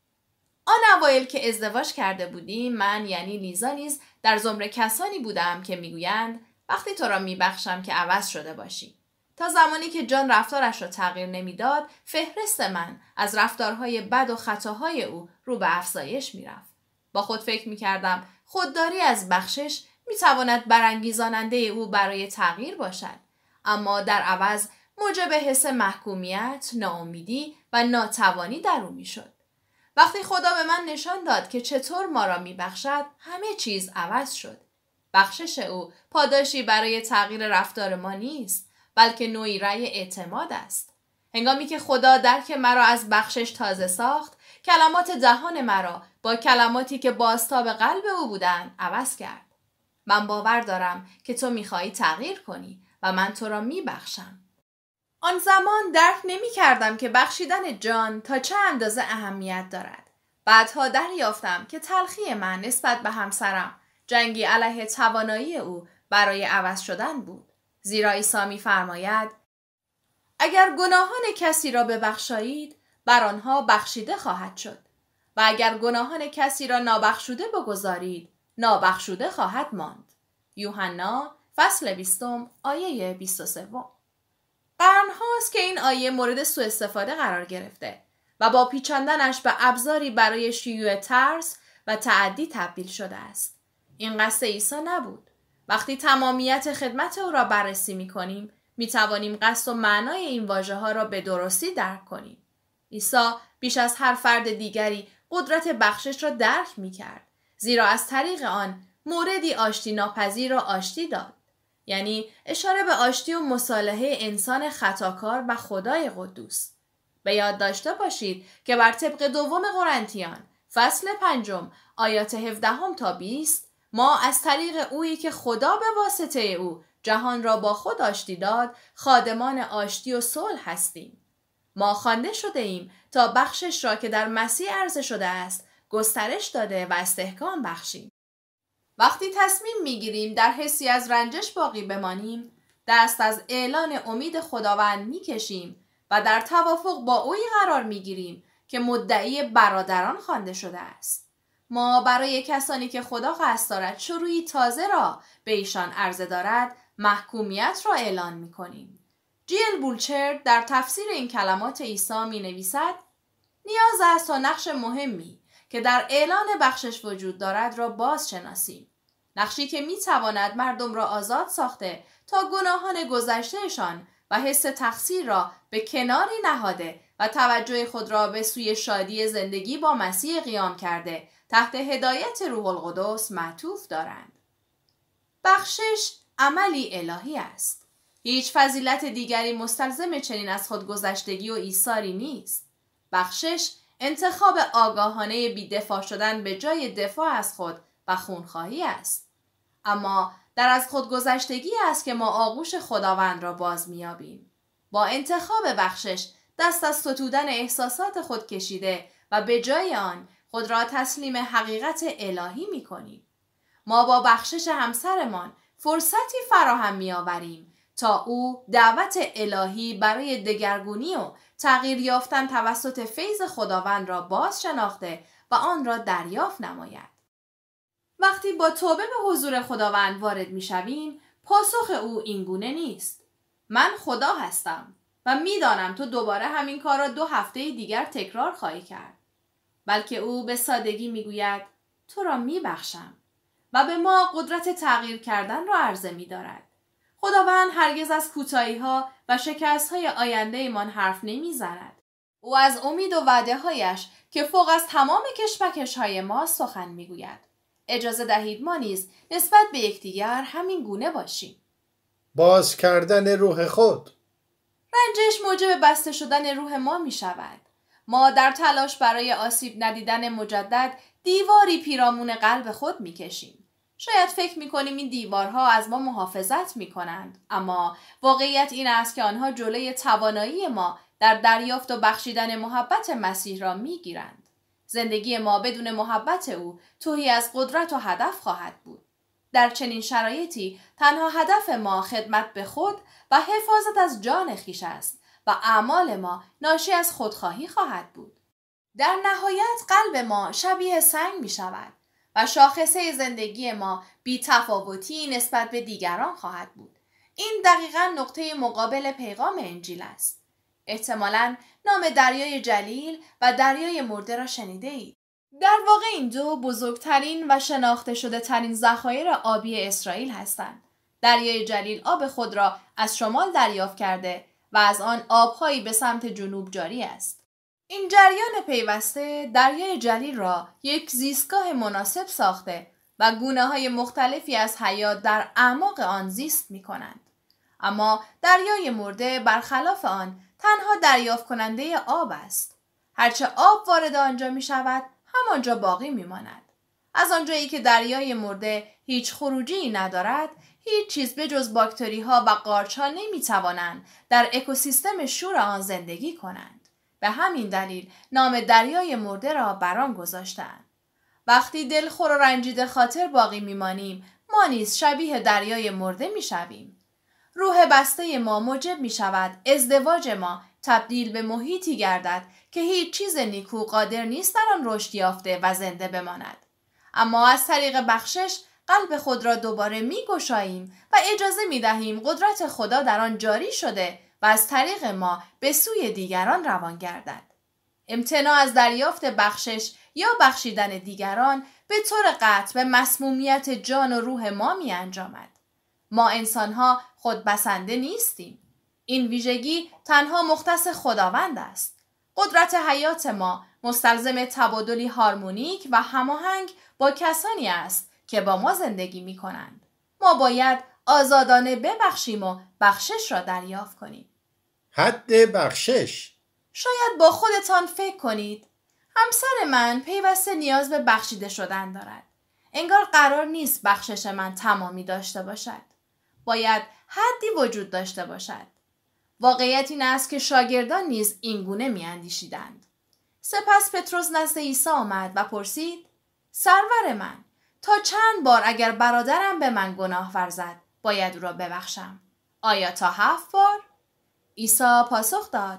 آن اوایل که ازدواج کرده بودیم من یعنی لیزا نیز در زمره کسانی بودم که میگویند وقتی تو را میبخشم که عوض شده باشی تا زمانی که جان رفتارش را تغییر نمیداد فهرست من از رفتارهای بد و خطاهای او رو به افزایش میرفت با خود فکر میکردم خودداری از بخشش میتواند برانگیزاننده او برای تغییر باشد اما در عوض موجب حس محکومیت ناامیدی و ناتوانی در او میشد وقتی خدا به من نشان داد که چطور ما را میبخشد همه چیز عوض شد بخشش او پاداشی برای تغییر رفتار ما نیست بلکه نوعی رأی اعتماد است هنگامی که خدا درک مرا از بخشش تازه ساخت کلمات دهان مرا با کلماتی که بازتاب قلب او بودند عوض کرد من باور دارم که تو خواهی تغییر کنی و من تو را میبخشم آن زمان درک نمی کردم که بخشیدن جان تا چه اندازه اهمیت دارد. بعدها دریافتم که تلخی من نسبت به همسرم جنگی علیه توانایی او برای عوض شدن بود. زیرا عیسی فرماید اگر گناهان کسی را ببخشایید بر آنها بخشیده خواهد شد و اگر گناهان کسی را نابخشوده بگذارید نابخشوده خواهد ماند. یوحنا فصل 20 آیه 23 قرن که این آیه مورد سوء استفاده قرار گرفته و با پیچاندنش به ابزاری برای شیوع ترس و تعدی تبدیل شده است. این قصد عیسی نبود. وقتی تمامیت خدمت او را بررسی می کنیم می توانیم قصد و معنای این واژه ها را به درستی درک کنیم. عیسی بیش از هر فرد دیگری قدرت بخشش را درک می کرد. زیرا از طریق آن موردی آشتی ناپذیر را آشتی داد. یعنی اشاره به آشتی و مصالحه انسان خطاکار و خدای قدوس به یاد داشته باشید که بر طبق دوم قرنتیان فصل پنجم آیات 17 هم تا 20 ما از طریق اویی که خدا به واسطه او جهان را با خود آشتی داد خادمان آشتی و صلح هستیم ما خوانده شده ایم تا بخشش را که در مسیح عرضه شده است گسترش داده و استحکام بخشیم وقتی تصمیم میگیریم در حسی از رنجش باقی بمانیم دست از اعلان امید خداوند میکشیم و در توافق با اوی قرار میگیریم که مدعی برادران خوانده شده است ما برای کسانی که خدا قصد دارد شروعی تازه را به ایشان عرضه دارد محکومیت را اعلان می کنیم. جیل بولچر در تفسیر این کلمات عیسی می نویسد نیاز است تا نقش مهمی که در اعلان بخشش وجود دارد را باز شناسیم. نقشی که میتواند مردم را آزاد ساخته تا گناهان گذشتهشان و حس تقصیر را به کناری نهاده و توجه خود را به سوی شادی زندگی با مسیح قیام کرده تحت هدایت روح القدس معطوف دارند. بخشش عملی الهی است. هیچ فضیلت دیگری مستلزم چنین از خودگذشتگی و ایثاری نیست. بخشش انتخاب آگاهانه بی دفاع شدن به جای دفاع از خود و خونخواهی است. اما در از خودگذشتگی است که ما آغوش خداوند را باز میابیم. با انتخاب بخشش دست از ستودن احساسات خود کشیده و به جای آن خود را تسلیم حقیقت الهی میکنیم. ما با بخشش همسرمان فرصتی فراهم میآوریم تا او دعوت الهی برای دگرگونی و تغییر یافتن توسط فیض خداوند را باز شناخته و آن را دریافت نماید. وقتی با توبه به حضور خداوند وارد می شویم، پاسخ او این گونه نیست. من خدا هستم و میدانم تو دوباره همین کار را دو هفته دیگر تکرار خواهی کرد. بلکه او به سادگی میگوید تو را میبخشم و به ما قدرت تغییر کردن را عرضه می دارد. خداوند هرگز از کوتاهی ها و شکست های آینده ایمان حرف زند. او از امید و وعده هایش که فوق از تمام کشمکش های ما سخن میگوید. اجازه دهید ما نیز نسبت به یکدیگر همین گونه باشیم. باز کردن روح خود رنجش موجب بسته شدن روح ما می شود. ما در تلاش برای آسیب ندیدن مجدد دیواری پیرامون قلب خود می کشیم. شاید فکر میکنیم این دیوارها از ما محافظت میکنند اما واقعیت این است که آنها جلوی توانایی ما در دریافت و بخشیدن محبت مسیح را میگیرند زندگی ما بدون محبت او توهی از قدرت و هدف خواهد بود در چنین شرایطی تنها هدف ما خدمت به خود و حفاظت از جان خیش است و اعمال ما ناشی از خودخواهی خواهد بود در نهایت قلب ما شبیه سنگ می شود و شاخصه زندگی ما بی تفاوتی نسبت به دیگران خواهد بود. این دقیقا نقطه مقابل پیغام انجیل است. احتمالا نام دریای جلیل و دریای مرده را شنیده اید. در واقع این دو بزرگترین و شناخته شده ترین ذخایر آبی اسرائیل هستند. دریای جلیل آب خود را از شمال دریافت کرده و از آن آبهایی به سمت جنوب جاری است. این جریان پیوسته دریای جلیل را یک زیستگاه مناسب ساخته و گونه های مختلفی از حیات در اعماق آن زیست می کنند. اما دریای مرده برخلاف آن تنها دریافت کننده آب است. هرچه آب وارد آنجا می شود همانجا باقی می ماند. از آنجایی که دریای مرده هیچ خروجی ندارد، هیچ چیز به جز باکتری ها و قارچ ها نمی توانند در اکوسیستم شور آن زندگی کنند. به همین دلیل نام دریای مرده را برام گذاشتند. وقتی دلخور و رنجید خاطر باقی میمانیم ما نیز شبیه دریای مرده میشویم روح بسته ما موجب می شود ازدواج ما تبدیل به محیطی گردد که هیچ چیز نیکو قادر نیست در آن رشد یافته و زنده بماند اما از طریق بخشش قلب خود را دوباره می گشاییم و اجازه می دهیم قدرت خدا در آن جاری شده و از طریق ما به سوی دیگران روان گردد. امتناع از دریافت بخشش یا بخشیدن دیگران به طور قطع به مسمومیت جان و روح ما می انجامد. ما انسانها خودبسنده نیستیم. این ویژگی تنها مختص خداوند است. قدرت حیات ما مستلزم تبادلی هارمونیک و هماهنگ با کسانی است که با ما زندگی می کنند. ما باید آزادانه ببخشیم و بخشش را دریافت کنیم. حد بخشش شاید با خودتان فکر کنید همسر من پیوسته نیاز به بخشیده شدن دارد انگار قرار نیست بخشش من تمامی داشته باشد باید حدی وجود داشته باشد واقعیت این است که شاگردان نیز اینگونه میاندیشیدند سپس پتروس نزد عیسی آمد و پرسید سرور من تا چند بار اگر برادرم به من گناه ورزد باید او را ببخشم آیا تا هفت بار عیسی پاسخ داد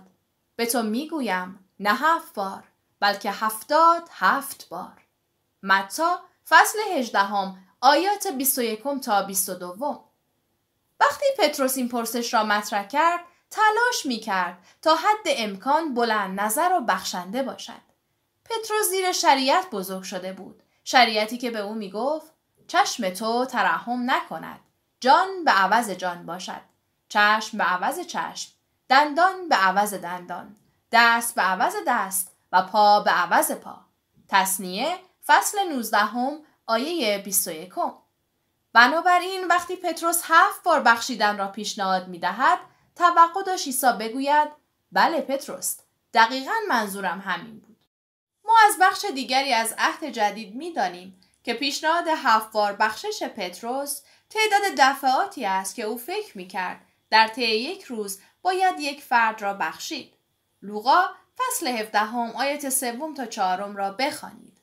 به تو میگویم نه هفت بار بلکه هفتاد هفت بار متا فصل هجدهم آیات 21 تا 22 وقتی پتروس این پرسش را مطرح کرد تلاش می کرد تا حد امکان بلند نظر و بخشنده باشد پتروس زیر شریعت بزرگ شده بود شریعتی که به او می گفت چشم تو ترحم نکند جان به عوض جان باشد چشم به عوض چشم دندان به عوض دندان دست به عوض دست و پا به عوض پا تصنیه فصل 19 هم آیه 21 بنابراین وقتی پتروس هفت بار بخشیدن را پیشنهاد می دهد توقع داشت ایسا بگوید بله پتروس دقیقا منظورم همین بود ما از بخش دیگری از عهد جدید می دانیم که پیشنهاد هفت بار بخشش پتروس تعداد دفعاتی است که او فکر می کرد در طی یک روز باید یک فرد را بخشید. لوقا فصل 17 هم آیت سوم تا چهارم را بخوانید.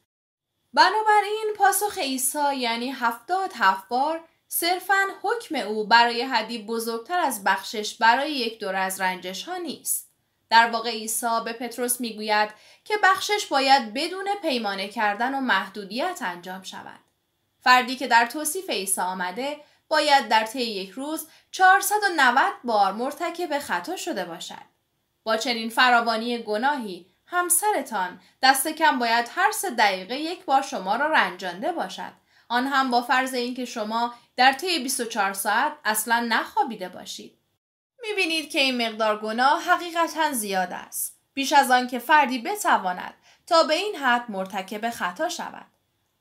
بنابراین پاسخ عیسی یعنی هفتاد هفت بار صرفا حکم او برای حدی بزرگتر از بخشش برای یک دور از رنجش ها نیست. در واقع عیسی به پتروس میگوید که بخشش باید بدون پیمانه کردن و محدودیت انجام شود. فردی که در توصیف عیسی آمده باید در طی یک روز 490 بار مرتکب خطا شده باشد. با چنین فراوانی گناهی همسرتان دست کم باید هر سه دقیقه یک بار شما را رنجانده باشد. آن هم با فرض اینکه شما در طی 24 ساعت اصلا نخوابیده باشید. میبینید که این مقدار گناه حقیقتا زیاد است. بیش از آن که فردی بتواند تا به این حد مرتکب خطا شود.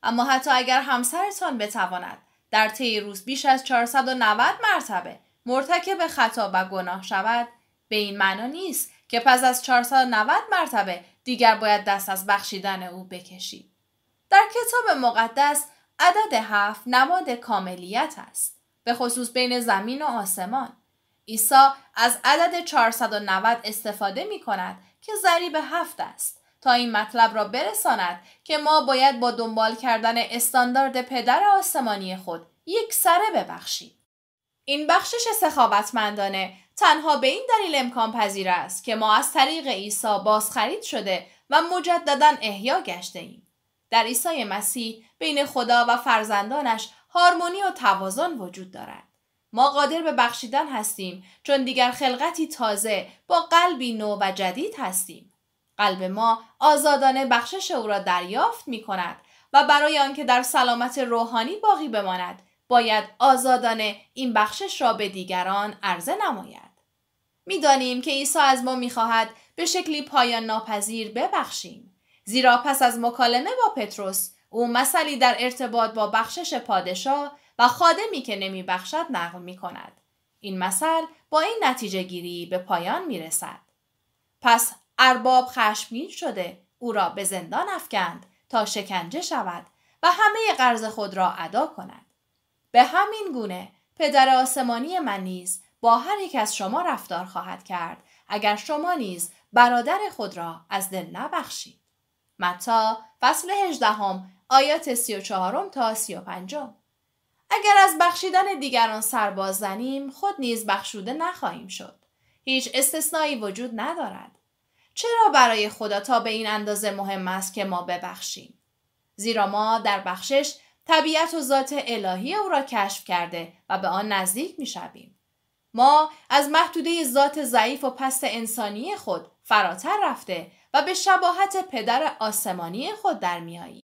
اما حتی اگر همسرتان بتواند در طی روز بیش از 490 مرتبه مرتکب خطا و گناه شود به این معنا نیست که پس از 490 مرتبه دیگر باید دست از بخشیدن او بکشید. در کتاب مقدس عدد هفت نماد کاملیت است به خصوص بین زمین و آسمان عیسی از عدد 490 استفاده می کند که ضریب هفت است تا این مطلب را برساند که ما باید با دنبال کردن استاندارد پدر آسمانی خود یک سره ببخشیم. این بخشش سخاوتمندانه تنها به این دلیل امکان پذیر است که ما از طریق عیسی بازخرید شده و مجددا احیا گشته ایم. در عیسی مسیح بین خدا و فرزندانش هارمونی و توازن وجود دارد. ما قادر به بخشیدن هستیم چون دیگر خلقتی تازه با قلبی نو و جدید هستیم. قلب ما آزادانه بخشش او را دریافت می کند و برای آنکه در سلامت روحانی باقی بماند باید آزادانه این بخشش را به دیگران عرضه نماید. میدانیم که عیسی از ما میخواهد به شکلی پایان ناپذیر ببخشیم زیرا پس از مکالمه با پتروس او مثلی در ارتباط با بخشش پادشاه و خادمی که نمیبخشد نقل می کند. این مثل با این نتیجه گیری به پایان می رسد. پس ارباب خشمگین شده او را به زندان افکند تا شکنجه شود و همه قرض خود را ادا کند به همین گونه پدر آسمانی من نیز با هر یک از شما رفتار خواهد کرد اگر شما نیز برادر خود را از دل نبخشید متا فصل 18 آیات 34 تا 35 اگر از بخشیدن دیگران سرباز زنیم خود نیز بخشوده نخواهیم شد هیچ استثنایی وجود ندارد چرا برای خدا تا به این اندازه مهم است که ما ببخشیم؟ زیرا ما در بخشش طبیعت و ذات الهی او را کشف کرده و به آن نزدیک می شویم. ما از محدوده ذات ضعیف و پست انسانی خود فراتر رفته و به شباهت پدر آسمانی خود در میاییم.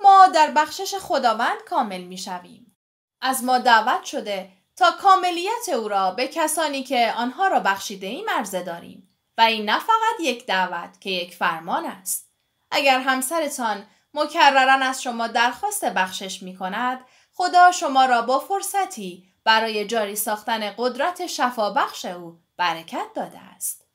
ما در بخشش خداوند کامل می شویم. از ما دعوت شده تا کاملیت او را به کسانی که آنها را بخشیده ایم داریم. و این نه فقط یک دعوت که یک فرمان است. اگر همسرتان مکررن از شما درخواست بخشش می کند، خدا شما را با فرصتی برای جاری ساختن قدرت شفا بخش او برکت داده است.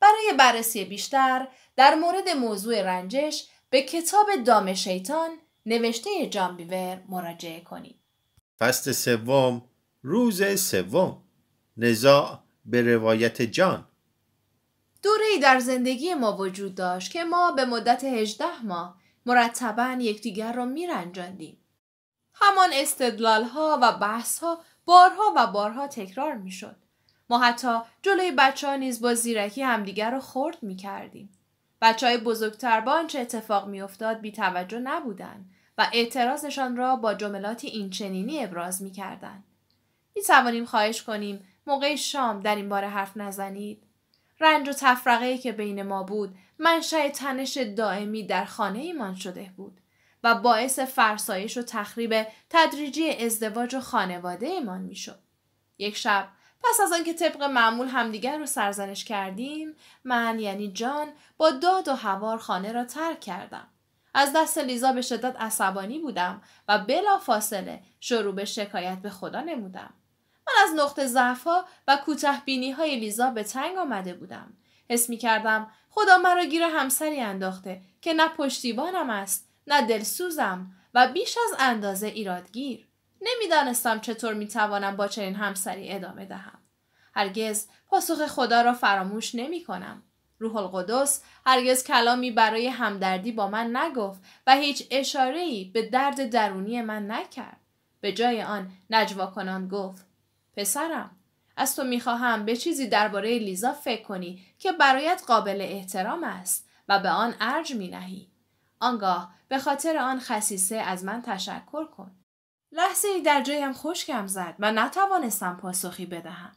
برای بررسی بیشتر در مورد موضوع رنجش به کتاب دام شیطان نوشته جان بیور مراجعه کنید. فست سوم روز سوم نزاع به روایت جان دوره ای در زندگی ما وجود داشت که ما به مدت 18 ماه مرتبا یکدیگر را میرنجاندیم. همان استدلال ها و بحث ها بارها و بارها تکرار شد. ما حتی جلوی بچه ها نیز با زیرکی همدیگر را خورد می کردیم. بچه های بزرگتر با آنچه اتفاق میافتاد بی توجه نبودن و اعتراضشان را با جملاتی اینچنینی ابراز می کردن. می توانیم خواهش کنیم موقع شام در این باره حرف نزنید؟ رنج و تفرقه که بین ما بود منشأ تنش دائمی در خانه ایمان شده بود و باعث فرسایش و تخریب تدریجی ازدواج و خانواده ایمان شد. یک شب پس از آنکه طبق معمول همدیگر رو سرزنش کردیم من یعنی جان با داد و هوار خانه را ترک کردم از دست لیزا به شدت عصبانی بودم و بلا فاصله شروع به شکایت به خدا نمودم من از نقطه ضعف و کوتاه بینی های لیزا به تنگ آمده بودم. حس می کردم خدا مرا گیر همسری انداخته که نه پشتیبانم است نه دلسوزم و بیش از اندازه ایرادگیر. نمیدانستم چطور می توانم با چنین همسری ادامه دهم. هرگز پاسخ خدا را فراموش نمی کنم. روح القدس هرگز کلامی برای همدردی با من نگفت و هیچ اشاره‌ای به درد درونی من نکرد. به جای آن نجواکنان گفت پسرم از تو میخواهم به چیزی درباره لیزا فکر کنی که برایت قابل احترام است و به آن ارج می نهی. آنگاه به خاطر آن خصیصه از من تشکر کن. لحظه ای در جایم خشکم زد و نتوانستم پاسخی بدهم.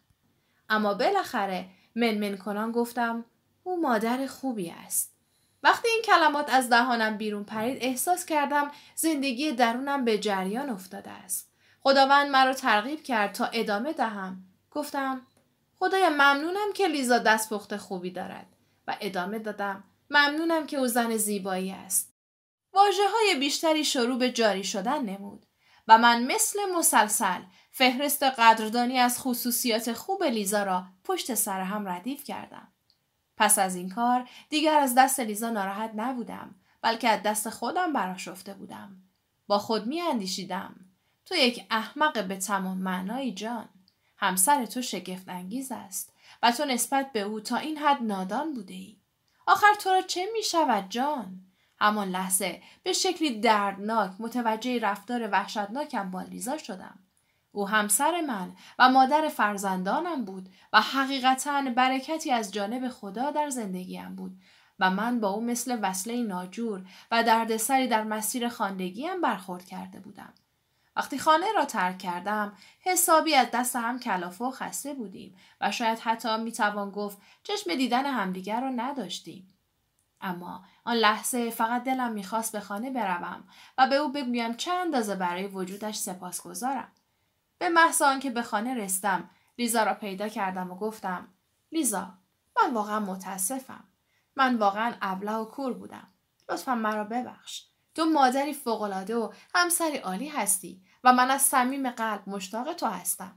اما بالاخره منمن کنان گفتم او مادر خوبی است. وقتی این کلمات از دهانم بیرون پرید احساس کردم زندگی درونم به جریان افتاده است. خداوند مرا ترغیب کرد تا ادامه دهم گفتم خدایا ممنونم که لیزا دست پخت خوبی دارد و ادامه دادم ممنونم که او زن زیبایی است واجه های بیشتری شروع به جاری شدن نمود و من مثل مسلسل فهرست قدردانی از خصوصیات خوب لیزا را پشت سر هم ردیف کردم پس از این کار دیگر از دست لیزا ناراحت نبودم بلکه از دست خودم براشفته بودم با خود می اندیشیدم تو یک احمق به تمام معنایی جان همسر تو شگفت انگیز است و تو نسبت به او تا این حد نادان بوده ای. آخر تو را چه می شود جان؟ همان لحظه به شکلی دردناک متوجه رفتار وحشتناکم با لیزا شدم. او همسر من و مادر فرزندانم بود و حقیقتا برکتی از جانب خدا در زندگیم بود و من با او مثل وصله ناجور و دردسری در مسیر خاندگیم برخورد کرده بودم. وقتی خانه را ترک کردم حسابی از دست هم کلافه و خسته بودیم و شاید حتی میتوان گفت چشم دیدن همدیگر را نداشتیم اما آن لحظه فقط دلم میخواست به خانه بروم و به او بگویم چند اندازه برای وجودش سپاس گذارم. به محض آنکه به خانه رستم لیزا را پیدا کردم و گفتم لیزا من واقعا متاسفم من واقعا ابله و کور بودم لطفا مرا ببخش تو مادری فوقالعاده و همسری عالی هستی و من از صمیم قلب مشتاق تو هستم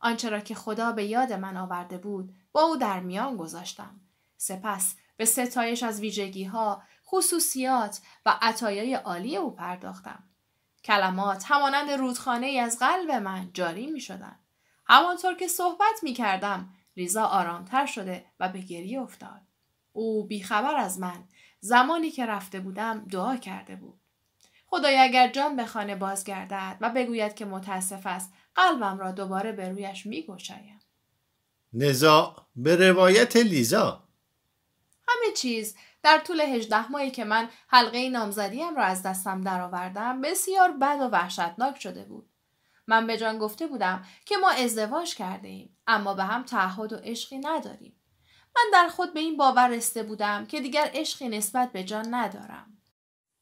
آنچه را که خدا به یاد من آورده بود با او در میان گذاشتم سپس به ستایش از ویژگی ها، خصوصیات و عطایای عالی او پرداختم. کلمات همانند رودخانه ای از قلب من جاری می شدن. همانطور که صحبت می کردم ریزا آرامتر شده و به گریه افتاد. او بیخبر از من زمانی که رفته بودم دعا کرده بود. خدای اگر جان به خانه بازگردد و بگوید که متاسف است قلبم را دوباره به رویش میگشایم نزا به روایت لیزا همه چیز در طول 18 ماهی که من حلقه نامزدیم را از دستم درآوردم بسیار بد و وحشتناک شده بود من به جان گفته بودم که ما ازدواج کرده ایم اما به هم تعهد و عشقی نداریم من در خود به این باور رسیده بودم که دیگر عشقی نسبت به جان ندارم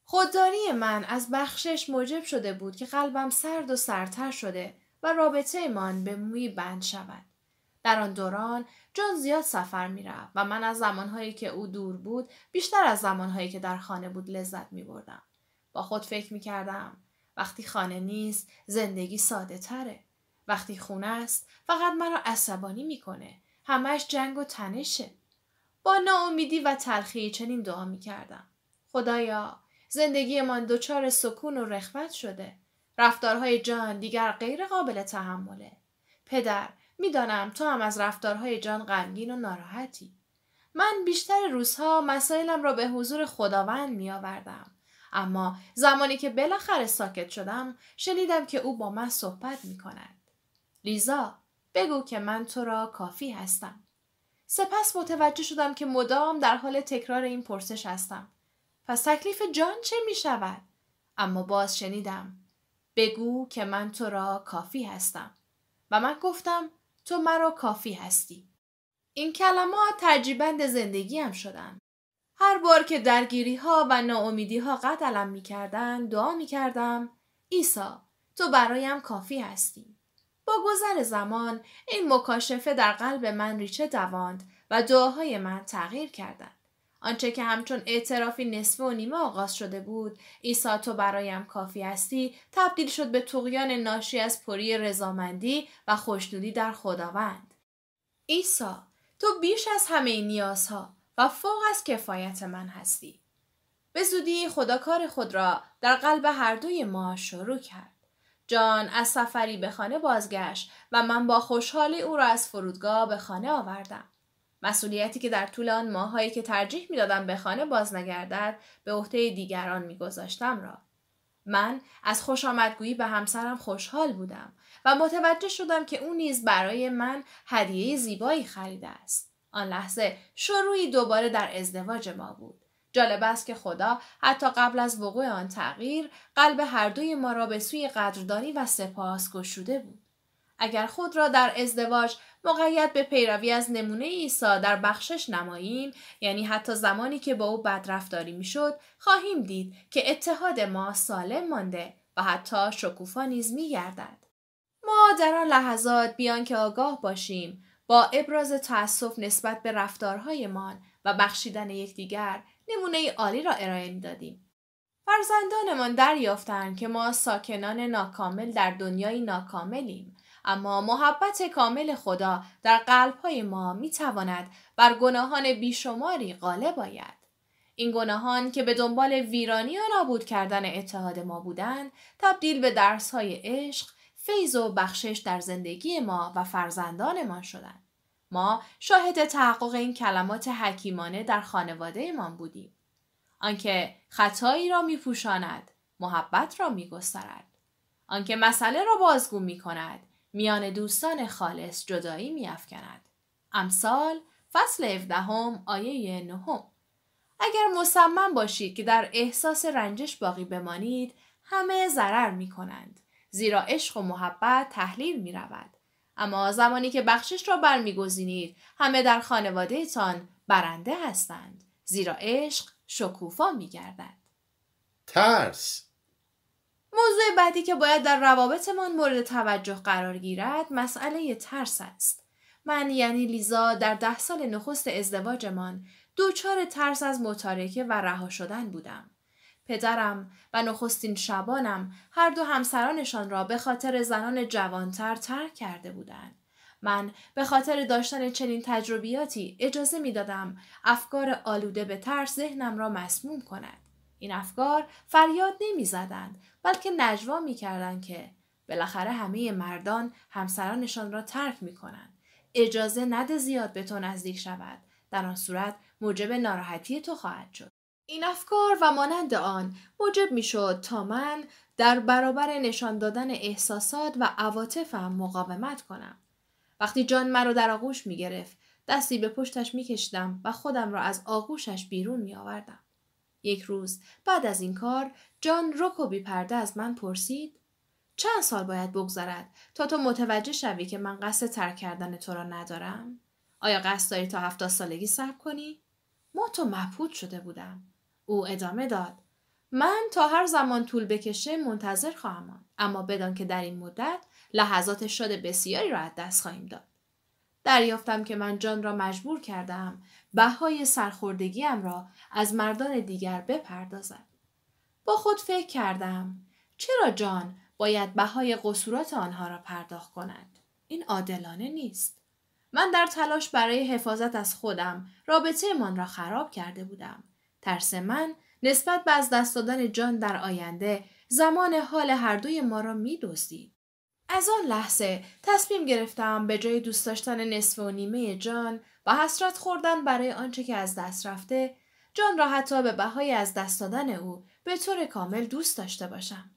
خودداری من از بخشش موجب شده بود که قلبم سرد و سرتر شده و رابطه من به موی بند شود. در آن دوران جان زیاد سفر می رفت و من از زمانهایی که او دور بود بیشتر از زمانهایی که در خانه بود لذت می بردم. با خود فکر می کردم. وقتی خانه نیست زندگی ساده تره. وقتی خونه است فقط مرا عصبانی میکنه. همش جنگ و تنشه. با ناامیدی و تلخی چنین دعا می کردم. خدایا زندگیمان دچار سکون و رخوت شده. رفتارهای جان دیگر غیر قابل تحمله. پدر، میدانم تو هم از رفتارهای جان غمگین و ناراحتی. من بیشتر روزها مسائلم را به حضور خداوند می آوردم. اما زمانی که بالاخره ساکت شدم شنیدم که او با من صحبت می کند. لیزا بگو که من تو را کافی هستم. سپس متوجه شدم که مدام در حال تکرار این پرسش هستم. پس تکلیف جان چه می شود؟ اما باز شنیدم بگو که من تو را کافی هستم و من گفتم تو مرا کافی هستی این کلمات ترجیبند زندگیم شدن. هر بار که درگیری ها و ناامیدی ها قتلم می کردن دعا می کردم ایسا تو برایم کافی هستی با گذر زمان این مکاشفه در قلب من ریچه دواند و دعاهای من تغییر کردند آنچه که همچون اعترافی نصف و نیمه آغاز شده بود ایسا تو برایم کافی هستی تبدیل شد به تقیان ناشی از پری رضامندی و خوشنودی در خداوند ایسا تو بیش از همه نیازها و فوق از کفایت من هستی به زودی خدا خود را در قلب هر دوی ما شروع کرد جان از سفری به خانه بازگشت و من با خوشحالی او را از فرودگاه به خانه آوردم مسئولیتی که در طول آن ماهایی که ترجیح میدادم به خانه باز نگردد به عهده دیگران میگذاشتم را من از خوش به همسرم خوشحال بودم و متوجه شدم که او نیز برای من هدیه زیبایی خریده است آن لحظه شروعی دوباره در ازدواج ما بود جالب است که خدا حتی قبل از وقوع آن تغییر قلب هر دوی ما را به سوی قدردانی و سپاس گشوده بود اگر خود را در ازدواج مقید به پیروی از نمونه عیسی در بخشش نماییم یعنی حتی زمانی که با او بدرفتاری میشد خواهیم دید که اتحاد ما سالم مانده و حتی شکوفا نیز میگردد ما در آن لحظات بیان که آگاه باشیم با ابراز تأسف نسبت به رفتارهایمان و بخشیدن یکدیگر نمونه عالی را ارائه دادیم. فرزندانمان دریافتند که ما ساکنان ناکامل در دنیای ناکاملیم اما محبت کامل خدا در قلبهای ما می تواند بر گناهان بیشماری غالب آید. این گناهان که به دنبال ویرانی و نابود کردن اتحاد ما بودند تبدیل به درسهای عشق، فیض و بخشش در زندگی ما و فرزندان ما شدند. ما شاهد تحقق این کلمات حکیمانه در خانوادهمان بودیم. آنکه خطایی را میپوشاند، محبت را گسترد. آنکه مسئله را بازگو می کند، میان دوستان خالص جدایی میافکند. امسال فصل 17 هم آیه 9 اگر مصمم باشید که در احساس رنجش باقی بمانید همه ضرر می کنند. زیرا عشق و محبت تحلیل می رود. اما زمانی که بخشش را برمیگزینید همه در خانوادهتان برنده هستند. زیرا عشق شکوفا می گردد. ترس موضوع بعدی که باید در روابطمان مورد توجه قرار گیرد مسئله ترس است. من یعنی لیزا در ده سال نخست ازدواجمان دوچار ترس از متارکه و رها شدن بودم. پدرم و نخستین شبانم هر دو همسرانشان را به خاطر زنان جوانتر ترک کرده بودند. من به خاطر داشتن چنین تجربیاتی اجازه می دادم افکار آلوده به ترس ذهنم را مسموم کند. این افکار فریاد نمی زدند بلکه نجوا می کردند که بالاخره همه مردان همسرانشان را ترک می کنند. اجازه نده زیاد به تو نزدیک شود. در آن صورت موجب ناراحتی تو خواهد شد. این افکار و مانند آن موجب می شد تا من در برابر نشان دادن احساسات و عواطفم مقاومت کنم. وقتی جان مرا در آغوش می گرفت دستی به پشتش می کشدم و خودم را از آغوشش بیرون می آوردم. یک روز بعد از این کار جان و پرده از من پرسید چند سال باید بگذرد تا تو متوجه شوی که من قصد ترک کردن تو را ندارم آیا قصد داری تا هفتاد سالگی صبر کنی ما تو مبهوت شده بودم او ادامه داد من تا هر زمان طول بکشه منتظر خواهم ماند اما بدان که در این مدت لحظات شده بسیاری را از دست خواهیم داد دریافتم که من جان را مجبور کردم بهای سرخوردگیم را از مردان دیگر بپردازد. با خود فکر کردم چرا جان باید بهای قصورات آنها را پرداخت کند؟ این عادلانه نیست. من در تلاش برای حفاظت از خودم رابطه من را خراب کرده بودم. ترس من نسبت به از دست دادن جان در آینده زمان حال هر دوی ما را می دوزید. از آن لحظه تصمیم گرفتم به جای دوست داشتن نصف و نیمه جان و حسرت خوردن برای آنچه که از دست رفته جان را حتی به بهای از دست دادن او به طور کامل دوست داشته باشم.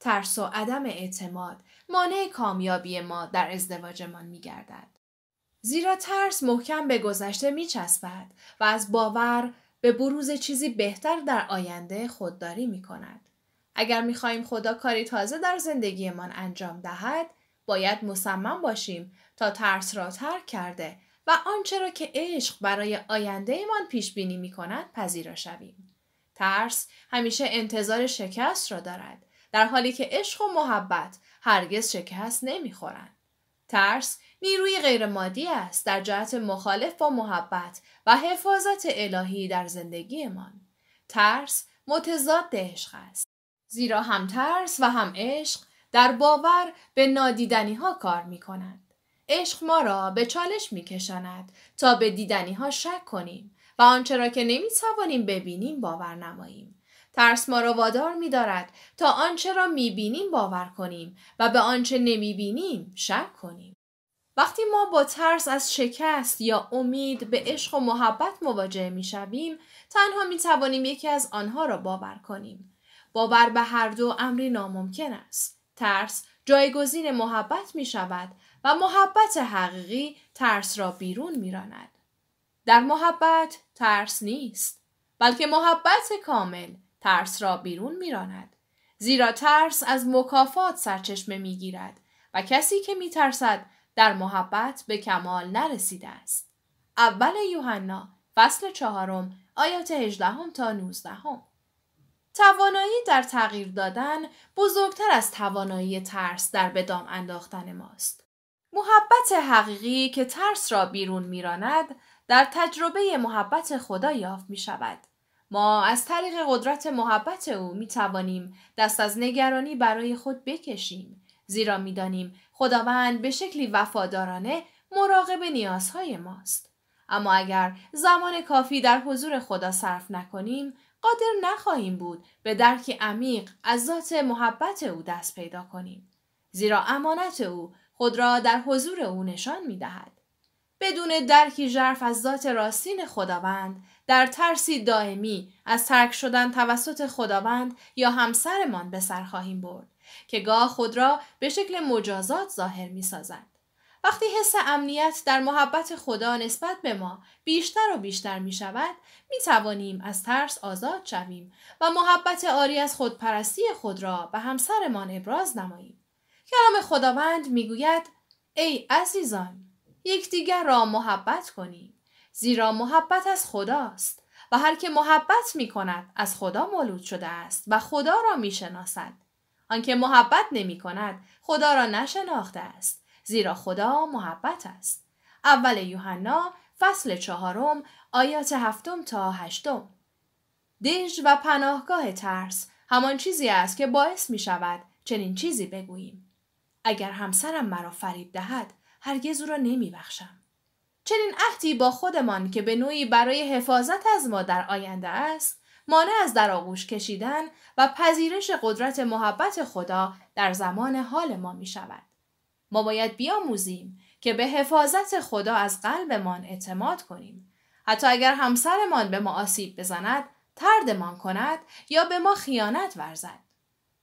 ترس و عدم اعتماد مانع کامیابی ما در ازدواجمان می گردد. زیرا ترس محکم به گذشته می چسبد و از باور به بروز چیزی بهتر در آینده خودداری می کند. اگر میخواهیم خدا کاری تازه در زندگیمان انجام دهد باید مصمم باشیم تا ترس را ترک کرده و آنچه را که عشق برای آیندهمان پیش بینی می کند پذیرا شویم. ترس همیشه انتظار شکست را دارد در حالی که عشق و محبت هرگز شکست نمیخورند. ترس نیروی غیرمادی است در جهت مخالف با محبت و حفاظت الهی در زندگیمان. ترس متضاد عشق است. زیرا هم ترس و هم عشق در باور به نادیدنی ها کار می کند. عشق ما را به چالش می کشند تا به دیدنی ها شک کنیم و آنچه را که نمی توانیم ببینیم باور نماییم. ترس ما را وادار می دارد تا آنچه را می بینیم باور کنیم و به آنچه نمی بینیم شک کنیم. وقتی ما با ترس از شکست یا امید به عشق و محبت مواجه می شویم، تنها می توانیم یکی از آنها را باور کنیم. باور به هر دو امری ناممکن است. ترس جایگزین محبت می شود و محبت حقیقی ترس را بیرون می راند. در محبت ترس نیست بلکه محبت کامل ترس را بیرون می راند. زیرا ترس از مکافات سرچشمه می گیرد و کسی که می ترسد در محبت به کمال نرسیده است. اول یوحنا فصل چهارم آیات 18 تا هم توانایی در تغییر دادن بزرگتر از توانایی ترس در بدام انداختن ماست. محبت حقیقی که ترس را بیرون میراند در تجربه محبت خدا یافت می شود. ما از طریق قدرت محبت او می توانیم دست از نگرانی برای خود بکشیم زیرا می دانیم خداوند به شکلی وفادارانه مراقب نیازهای ماست. اما اگر زمان کافی در حضور خدا صرف نکنیم قادر نخواهیم بود به درکی عمیق از ذات محبت او دست پیدا کنیم زیرا امانت او خود را در حضور او نشان می دهد. بدون درکی ژرف از ذات راستین خداوند در ترسی دائمی از ترک شدن توسط خداوند یا همسرمان به سر خواهیم برد که گاه خود را به شکل مجازات ظاهر می سازد. وقتی حس امنیت در محبت خدا نسبت به ما بیشتر و بیشتر می شود می توانیم از ترس آزاد شویم و محبت آری از خودپرستی خود را به همسرمان ابراز نماییم. کلام خداوند می گوید ای عزیزان یکدیگر را محبت کنیم زیرا محبت از خداست و هر که محبت می کند از خدا مولود شده است و خدا را می شناسد. آنکه محبت نمی کند خدا را نشناخته است زیرا خدا محبت است. اول یوحنا فصل چهارم آیات هفتم تا هشتم دژ و پناهگاه ترس همان چیزی است که باعث می شود چنین چیزی بگوییم. اگر همسرم مرا فریب دهد هرگز او را نمی بخشم. چنین عهدی با خودمان که به نوعی برای حفاظت از ما در آینده است مانع از در آغوش کشیدن و پذیرش قدرت محبت خدا در زمان حال ما می شود. ما باید بیاموزیم که به حفاظت خدا از قلبمان اعتماد کنیم. حتی اگر همسرمان به ما آسیب بزند، تردمان کند یا به ما خیانت ورزد.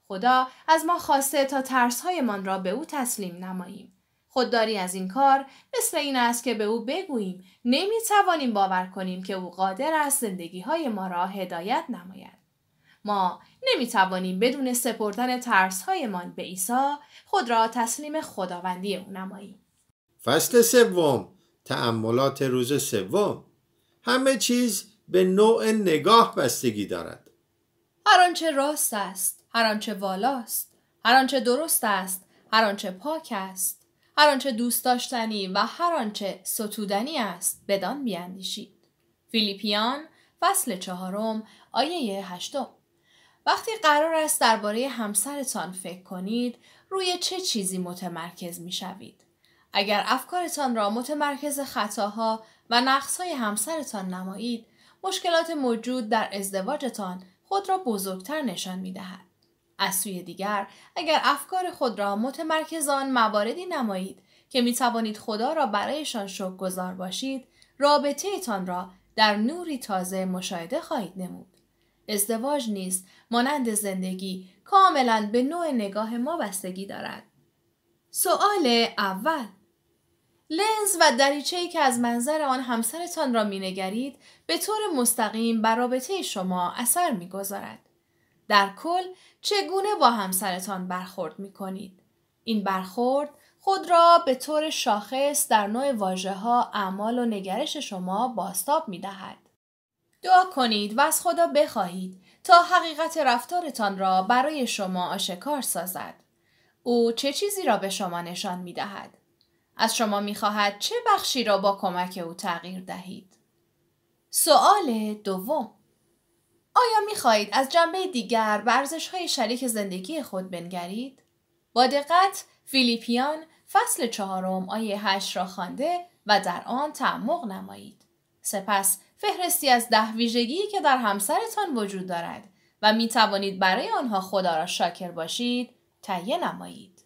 خدا از ما خواسته تا ترسهایمان را به او تسلیم نماییم. خودداری از این کار مثل این است که به او بگوییم نمی توانیم باور کنیم که او قادر است زندگی های ما را هدایت نماید. ما نمی توانیم بدون سپردن هایمان به عیسی خود را تسلیم خداوندی او نماییم. فصل سوم تأملات روز سوم همه چیز به نوع نگاه بستگی دارد. هر آنچه راست است، هر آنچه والاست، هر آنچه درست است، هر آنچه پاک است، هر آنچه دوست داشتنی و هر آنچه ستودنی است، بدان بیاندیشید. فیلیپیان فصل چهارم آیه هشتم وقتی قرار است درباره همسرتان فکر کنید روی چه چیزی متمرکز می شوید؟ اگر افکارتان را متمرکز خطاها و نقصهای همسرتان نمایید مشکلات موجود در ازدواجتان خود را بزرگتر نشان می دهد. از سوی دیگر اگر افکار خود را متمرکز آن مواردی نمایید که می توانید خدا را برایشان شکر گذار باشید رابطه را در نوری تازه مشاهده خواهید نمود. ازدواج نیست مانند زندگی کاملا به نوع نگاه ما بستگی دارد سوال اول لنز و ای که از منظر آن همسرتان را مینگرید به طور مستقیم بر رابطه شما اثر میگذارد در کل چگونه با همسرتان برخورد کنید؟ این برخورد خود را به طور شاخص در نوع واژه ها، اعمال و نگرش شما باستاب می دهد. دعا کنید و از خدا بخواهید تا حقیقت رفتارتان را برای شما آشکار سازد. او چه چیزی را به شما نشان می دهد؟ از شما می خواهد چه بخشی را با کمک او تغییر دهید؟ سوال دوم آیا می خواهید از جنبه دیگر برزش های شریک زندگی خود بنگرید؟ با دقت فیلیپیان فصل چهارم آیه هشت را خوانده و در آن تعمق نمایید. سپس فهرستی از ده ویژگی که در همسرتان وجود دارد و می توانید برای آنها خدا را شاکر باشید تهیه نمایید.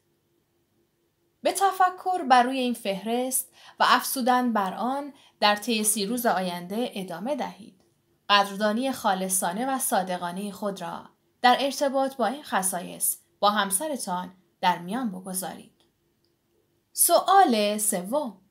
به تفکر بر روی این فهرست و افسودن بر آن در طی سی روز آینده ادامه دهید. قدردانی خالصانه و صادقانه خود را در ارتباط با این خصایص با همسرتان در میان بگذارید. سوال سوم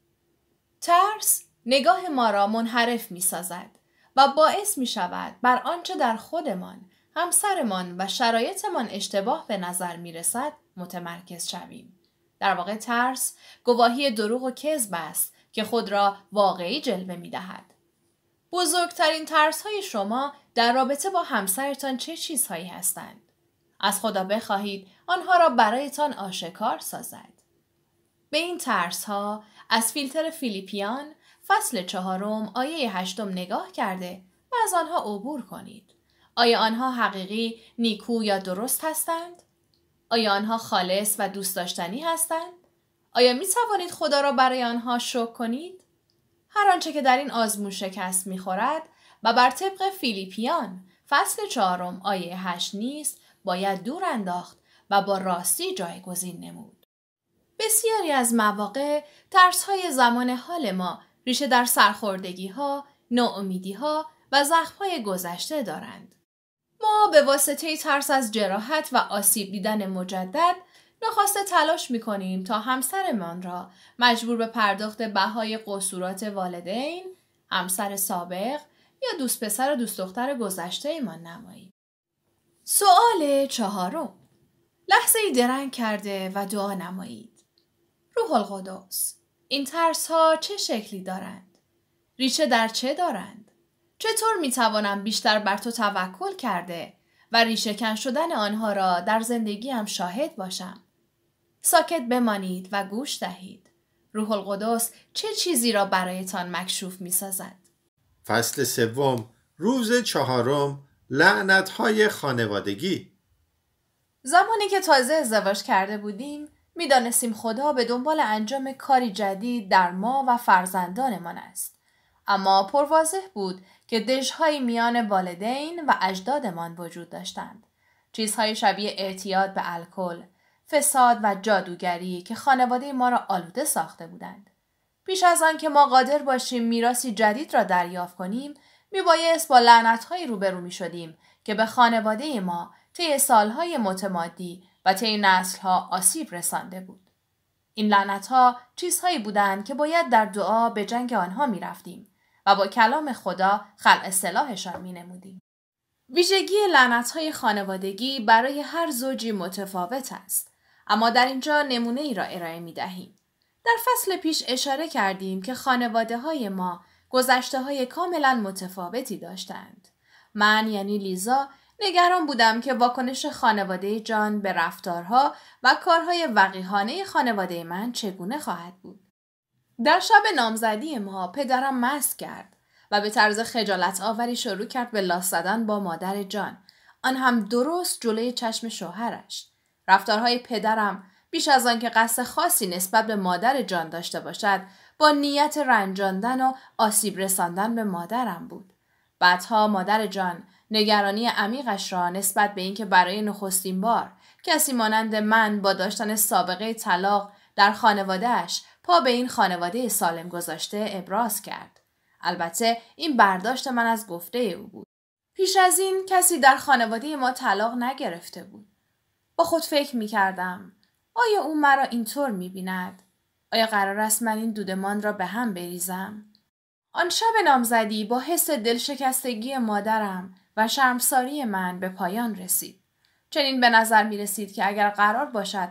ترس نگاه ما را منحرف می سازد و باعث می شود بر آنچه در خودمان، همسرمان و شرایطمان اشتباه به نظر می رسد متمرکز شویم. در واقع ترس گواهی دروغ و کذب است که خود را واقعی جلوه می دهد. بزرگترین ترس های شما در رابطه با همسرتان چه چیزهایی هستند؟ از خدا بخواهید آنها را برایتان آشکار سازد. به این ترس ها از فیلتر فیلیپیان فصل چهارم آیه هشتم نگاه کرده و از آنها عبور کنید. آیا آنها حقیقی نیکو یا درست هستند؟ آیا آنها خالص و دوست داشتنی هستند؟ آیا می توانید خدا را برای آنها شکر کنید؟ هر آنچه که در این آزمون شکست می خورد و بر طبق فیلیپیان فصل چهارم آیه هشت نیست باید دور انداخت و با راستی جایگزین نمود. بسیاری از مواقع ترس های زمان حال ما ریشه در سرخوردگی ها، ناامیدی ها و زخم های گذشته دارند. ما به واسطه ترس از جراحت و آسیب دیدن مجدد نخواسته تلاش می کنیم تا همسرمان را مجبور به پرداخت بهای قصورات والدین، همسر سابق یا دوست پسر و دوست دختر گذشته ایمان نماییم. سوال چهارم لحظه ای درنگ کرده و دعا نمایید. روح القدس این ترس ها چه شکلی دارند؟ ریشه در چه دارند؟ چطور می توانم بیشتر بر تو توکل کرده و ریشه کن شدن آنها را در زندگیم شاهد باشم؟ ساکت بمانید و گوش دهید. روح القدس چه چیزی را برایتان مکشوف می سازد؟ فصل سوم روز چهارم لعنت های خانوادگی زمانی که تازه ازدواج کرده بودیم میدانستیم خدا به دنبال انجام کاری جدید در ما و فرزندانمان است اما پروازه بود که دژهایی میان والدین و اجدادمان وجود داشتند چیزهای شبیه اعتیاد به الکل فساد و جادوگری که خانواده ما را آلوده ساخته بودند پیش از آنکه ما قادر باشیم میراسی جدید را دریافت کنیم میبایست با لعنتهایی روبرو میشدیم که به خانواده ما طی سالهای متمادی و طی ها آسیب رسانده بود. این لعنت ها چیزهایی بودند که باید در دعا به جنگ آنها می رفتیم و با کلام خدا خلع سلاحشان می نمودیم. ویژگی لعنت های خانوادگی برای هر زوجی متفاوت است اما در اینجا نمونه ای را ارائه می دهیم. در فصل پیش اشاره کردیم که خانواده های ما گذشته های کاملا متفاوتی داشتند. من یعنی لیزا نگران بودم که واکنش خانواده جان به رفتارها و کارهای وقیحانه خانواده من چگونه خواهد بود. در شب نامزدی ما پدرم مس کرد و به طرز خجالت آوری شروع کرد به لاس زدن با مادر جان آن هم درست جلوی چشم شوهرش رفتارهای پدرم بیش از آنکه قصد خاصی نسبت به مادر جان داشته باشد با نیت رنجاندن و آسیب رساندن به مادرم بود بعدها مادر جان نگرانی عمیقش را نسبت به اینکه برای نخستین بار کسی مانند من با داشتن سابقه طلاق در خانوادهش پا به این خانواده سالم گذاشته ابراز کرد. البته این برداشت من از گفته او بود. پیش از این کسی در خانواده ما طلاق نگرفته بود. با خود فکر می کردم. آیا او مرا اینطور می بیند؟ آیا قرار است من این دودمان را به هم بریزم؟ آن شب نامزدی با حس دلشکستگی مادرم و شرمساری من به پایان رسید. چنین به نظر می رسید که اگر قرار باشد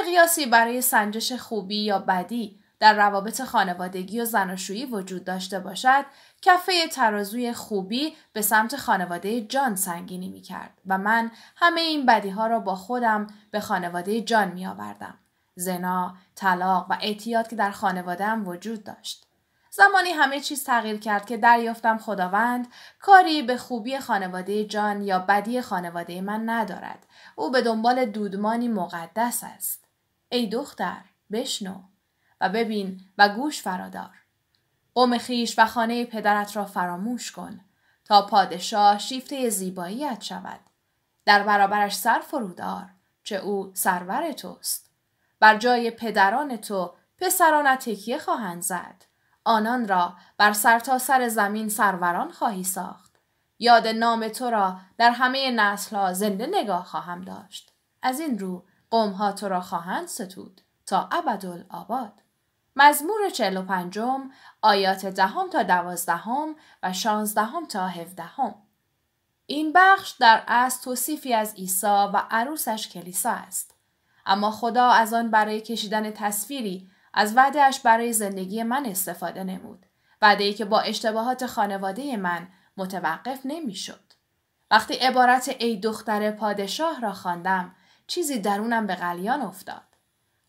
مقیاسی برای سنجش خوبی یا بدی در روابط خانوادگی و زناشویی وجود داشته باشد کفه ترازوی خوبی به سمت خانواده جان سنگینی می کرد و من همه این بدی ها را با خودم به خانواده جان می آوردم. زنا، طلاق و اعتیاد که در خانواده هم وجود داشت. زمانی همه چیز تغییر کرد که دریافتم خداوند کاری به خوبی خانواده جان یا بدی خانواده من ندارد. او به دنبال دودمانی مقدس است. ای دختر بشنو و ببین و گوش فرادار. قوم خیش و خانه پدرت را فراموش کن تا پادشاه شیفته زیباییت شود. در برابرش سر فرودار چه او سرور توست. بر جای پدران تو پسرانت تکیه خواهند زد. آنان را بر سرتاسر سر زمین سروران خواهی ساخت یاد نام تو را در همه نسل ها زنده نگاه خواهم داشت از این رو ها تو را خواهند ستود تا آباد، مزمور چهل و پنجم آیات دهم تا دوازدهم و شانزدهم تا هفدهم این بخش در از توصیفی از عیسی و عروسش کلیسا است اما خدا از آن برای کشیدن تصویری از وعدهاش برای زندگی من استفاده نمود. وعده ای که با اشتباهات خانواده من متوقف نمیشد. وقتی عبارت ای دختر پادشاه را خواندم چیزی درونم به غلیان افتاد.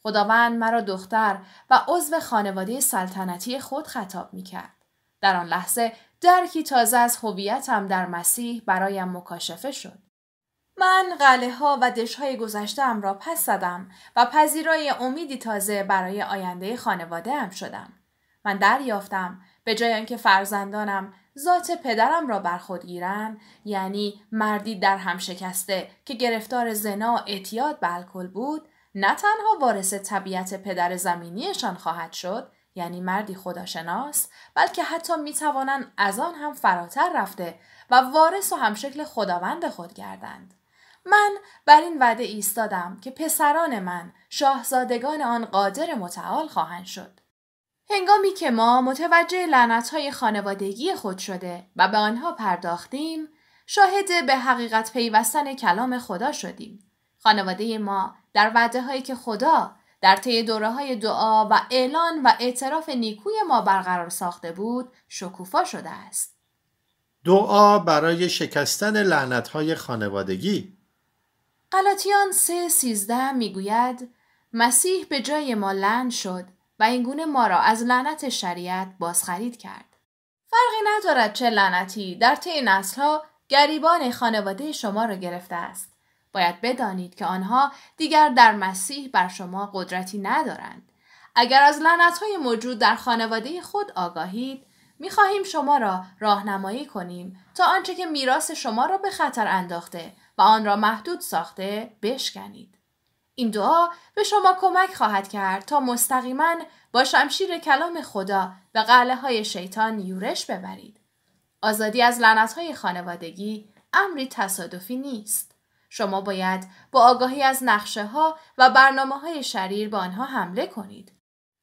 خداوند مرا دختر و عضو خانواده سلطنتی خود خطاب می کرد. در آن لحظه درکی تازه از هویتم در مسیح برایم مکاشفه شد. من غله ها و دش های ام را پس زدم و پذیرای امیدی تازه برای آینده خانواده ام شدم. من دریافتم به جای آنکه فرزندانم ذات پدرم را بر خود گیرند یعنی مردی در هم شکسته که گرفتار زنا و اعتیاد به الکل بود نه تنها وارث طبیعت پدر زمینیشان خواهد شد یعنی مردی خداشناس بلکه حتی میتوانند از آن هم فراتر رفته و وارث و همشکل خداوند خود گردند من بر این وعده ایستادم که پسران من شاهزادگان آن قادر متعال خواهند شد. هنگامی که ما متوجه لعنتهای خانوادگی خود شده و به آنها پرداختیم، شاهد به حقیقت پیوستن کلام خدا شدیم. خانواده ما در وعده که خدا در طی دوره های دعا و اعلان و اعتراف نیکوی ما برقرار ساخته بود شکوفا شده است. دعا برای شکستن لعنت های خانوادگی غلاطیان 3:13 میگوید مسیح به جای ما لعن شد و اینگونه ما را از لعنت شریعت بازخرید کرد. فرقی ندارد چه لعنتی در طی نسلها گریبان خانواده شما را گرفته است. باید بدانید که آنها دیگر در مسیح بر شما قدرتی ندارند. اگر از های موجود در خانواده خود آگاهید، میخواهیم شما را راهنمایی کنیم تا آنچه که میراث شما را به خطر انداخته و آن را محدود ساخته بشکنید. این دعا به شما کمک خواهد کرد تا مستقیما با شمشیر کلام خدا به قله های شیطان یورش ببرید. آزادی از لعنت های خانوادگی امری تصادفی نیست. شما باید با آگاهی از نقشه ها و برنامه های شریر به آنها حمله کنید.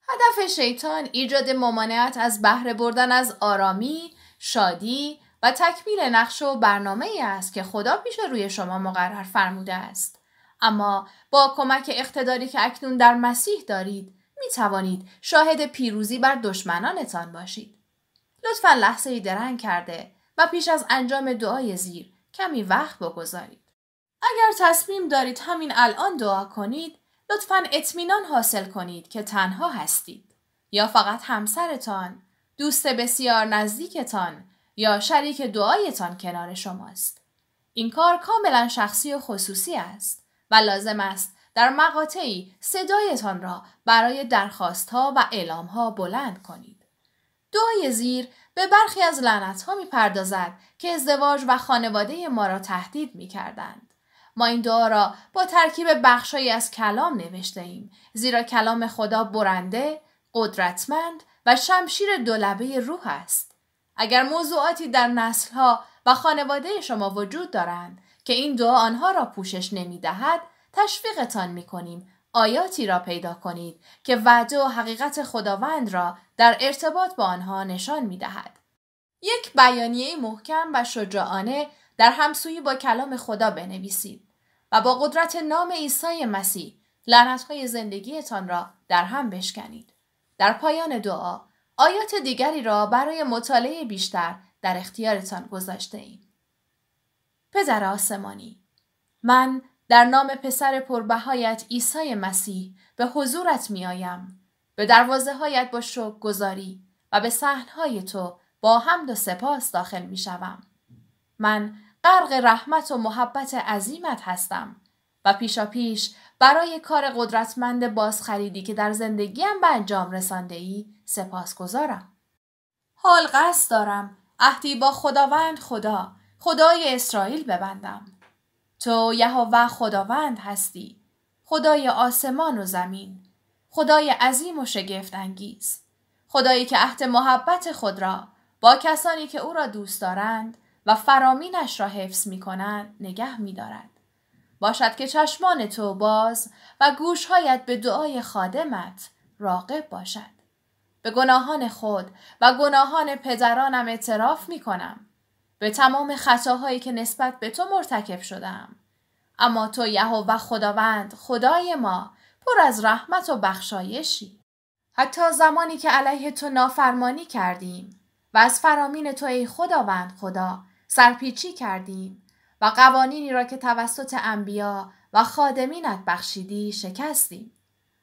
هدف شیطان ایجاد ممانعت از بهره بردن از آرامی، شادی و تکمیل نقش و برنامه ای است که خدا پیش روی شما مقرر فرموده است. اما با کمک اقتداری که اکنون در مسیح دارید می توانید شاهد پیروزی بر دشمنانتان باشید. لطفا لحظه ای درنگ کرده و پیش از انجام دعای زیر کمی وقت بگذارید. اگر تصمیم دارید همین الان دعا کنید، لطفا اطمینان حاصل کنید که تنها هستید یا فقط همسرتان، دوست بسیار نزدیکتان یا شریک دعایتان کنار شماست. این کار کاملا شخصی و خصوصی است و لازم است در مقاطعی صدایتان را برای درخواست ها و اعلام ها بلند کنید. دعای زیر به برخی از لعنت ها می پردازد که ازدواج و خانواده ما را تهدید می کردند. ما این دعا را با ترکیب بخشهایی از کلام نوشته ایم زیرا کلام خدا برنده، قدرتمند و شمشیر دولبه روح است. اگر موضوعاتی در نسلها و خانواده شما وجود دارند که این دعا آنها را پوشش نمی دهد تشویقتان می کنیم آیاتی را پیدا کنید که وعده و حقیقت خداوند را در ارتباط با آنها نشان می دهد. یک بیانیه محکم و شجاعانه در همسویی با کلام خدا بنویسید و با قدرت نام عیسی مسیح لعنتهای زندگیتان را در هم بشکنید. در پایان دعا آیات دیگری را برای مطالعه بیشتر در اختیارتان گذاشته ایم. پدر آسمانی من در نام پسر پربهایت عیسی مسیح به حضورت می آیم. به دروازه هایت با شک گذاری و به سحنهای تو با حمد و سپاس داخل می شوم. من غرق رحمت و محبت عظیمت هستم و پیشا پیش برای کار قدرتمند بازخریدی که در زندگیم به انجام رسانده ای گذارم. حال قصد دارم عهدی با خداوند خدا خدای اسرائیل ببندم. تو یهوه خداوند هستی خدای آسمان و زمین خدای عظیم و شگفت انگیز خدایی که عهد محبت خود را با کسانی که او را دوست دارند و فرامینش را حفظ می کنند نگه می دارد. باشد که چشمان تو باز و گوشهایت به دعای خادمت راقب باشد به گناهان خود و گناهان پدرانم اعتراف می کنم به تمام خطاهایی که نسبت به تو مرتکب شدم اما تو و خداوند خدای ما پر از رحمت و بخشایشی حتی زمانی که علیه تو نافرمانی کردیم و از فرامین تو ای خداوند خدا سرپیچی کردیم و قوانینی را که توسط انبیا و خادمینت بخشیدی شکستیم.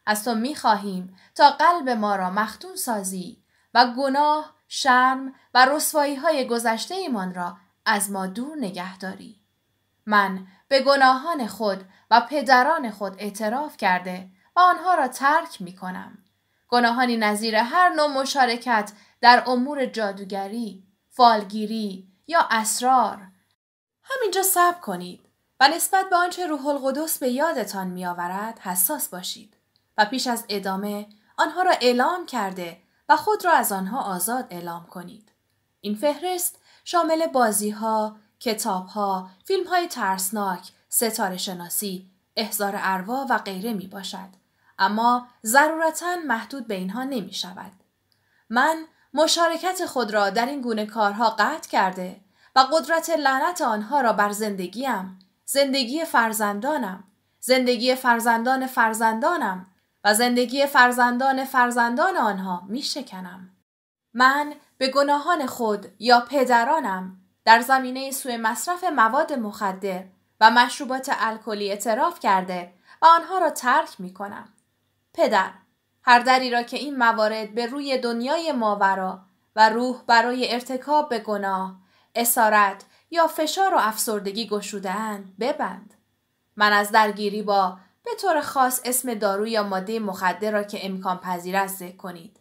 از تو می خواهیم تا قلب ما را مختون سازی و گناه، شرم و رسوایی های گذشته ایمان را از ما دور نگه داری. من به گناهان خود و پدران خود اعتراف کرده و آنها را ترک می کنم. گناهانی نظیر هر نوع مشارکت در امور جادوگری، فالگیری یا اسرار، همینجا صبر کنید و نسبت به آنچه روح القدس به یادتان میآورد حساس باشید و پیش از ادامه آنها را اعلام کرده و خود را از آنها آزاد اعلام کنید. این فهرست شامل بازی ها، کتاب ها، فیلم های ترسناک، ستاره شناسی، احزار اروا و غیره می باشد. اما ضرورتا محدود به اینها نمی شود. من مشارکت خود را در این گونه کارها قطع کرده و قدرت لعنت آنها را بر زندگیم، زندگی فرزندانم، زندگی فرزندان فرزندانم و زندگی فرزندان فرزندان آنها می شکنم. من به گناهان خود یا پدرانم در زمینه سوء مصرف مواد مخدر و مشروبات الکلی اعتراف کرده و آنها را ترک می کنم. پدر هر دری را که این موارد به روی دنیای ماورا و روح برای ارتکاب به گناه اسارت یا فشار و افسردگی گشودن ببند. من از درگیری با به طور خاص اسم دارو یا ماده مخدر را که امکان پذیر است ذکر کنید.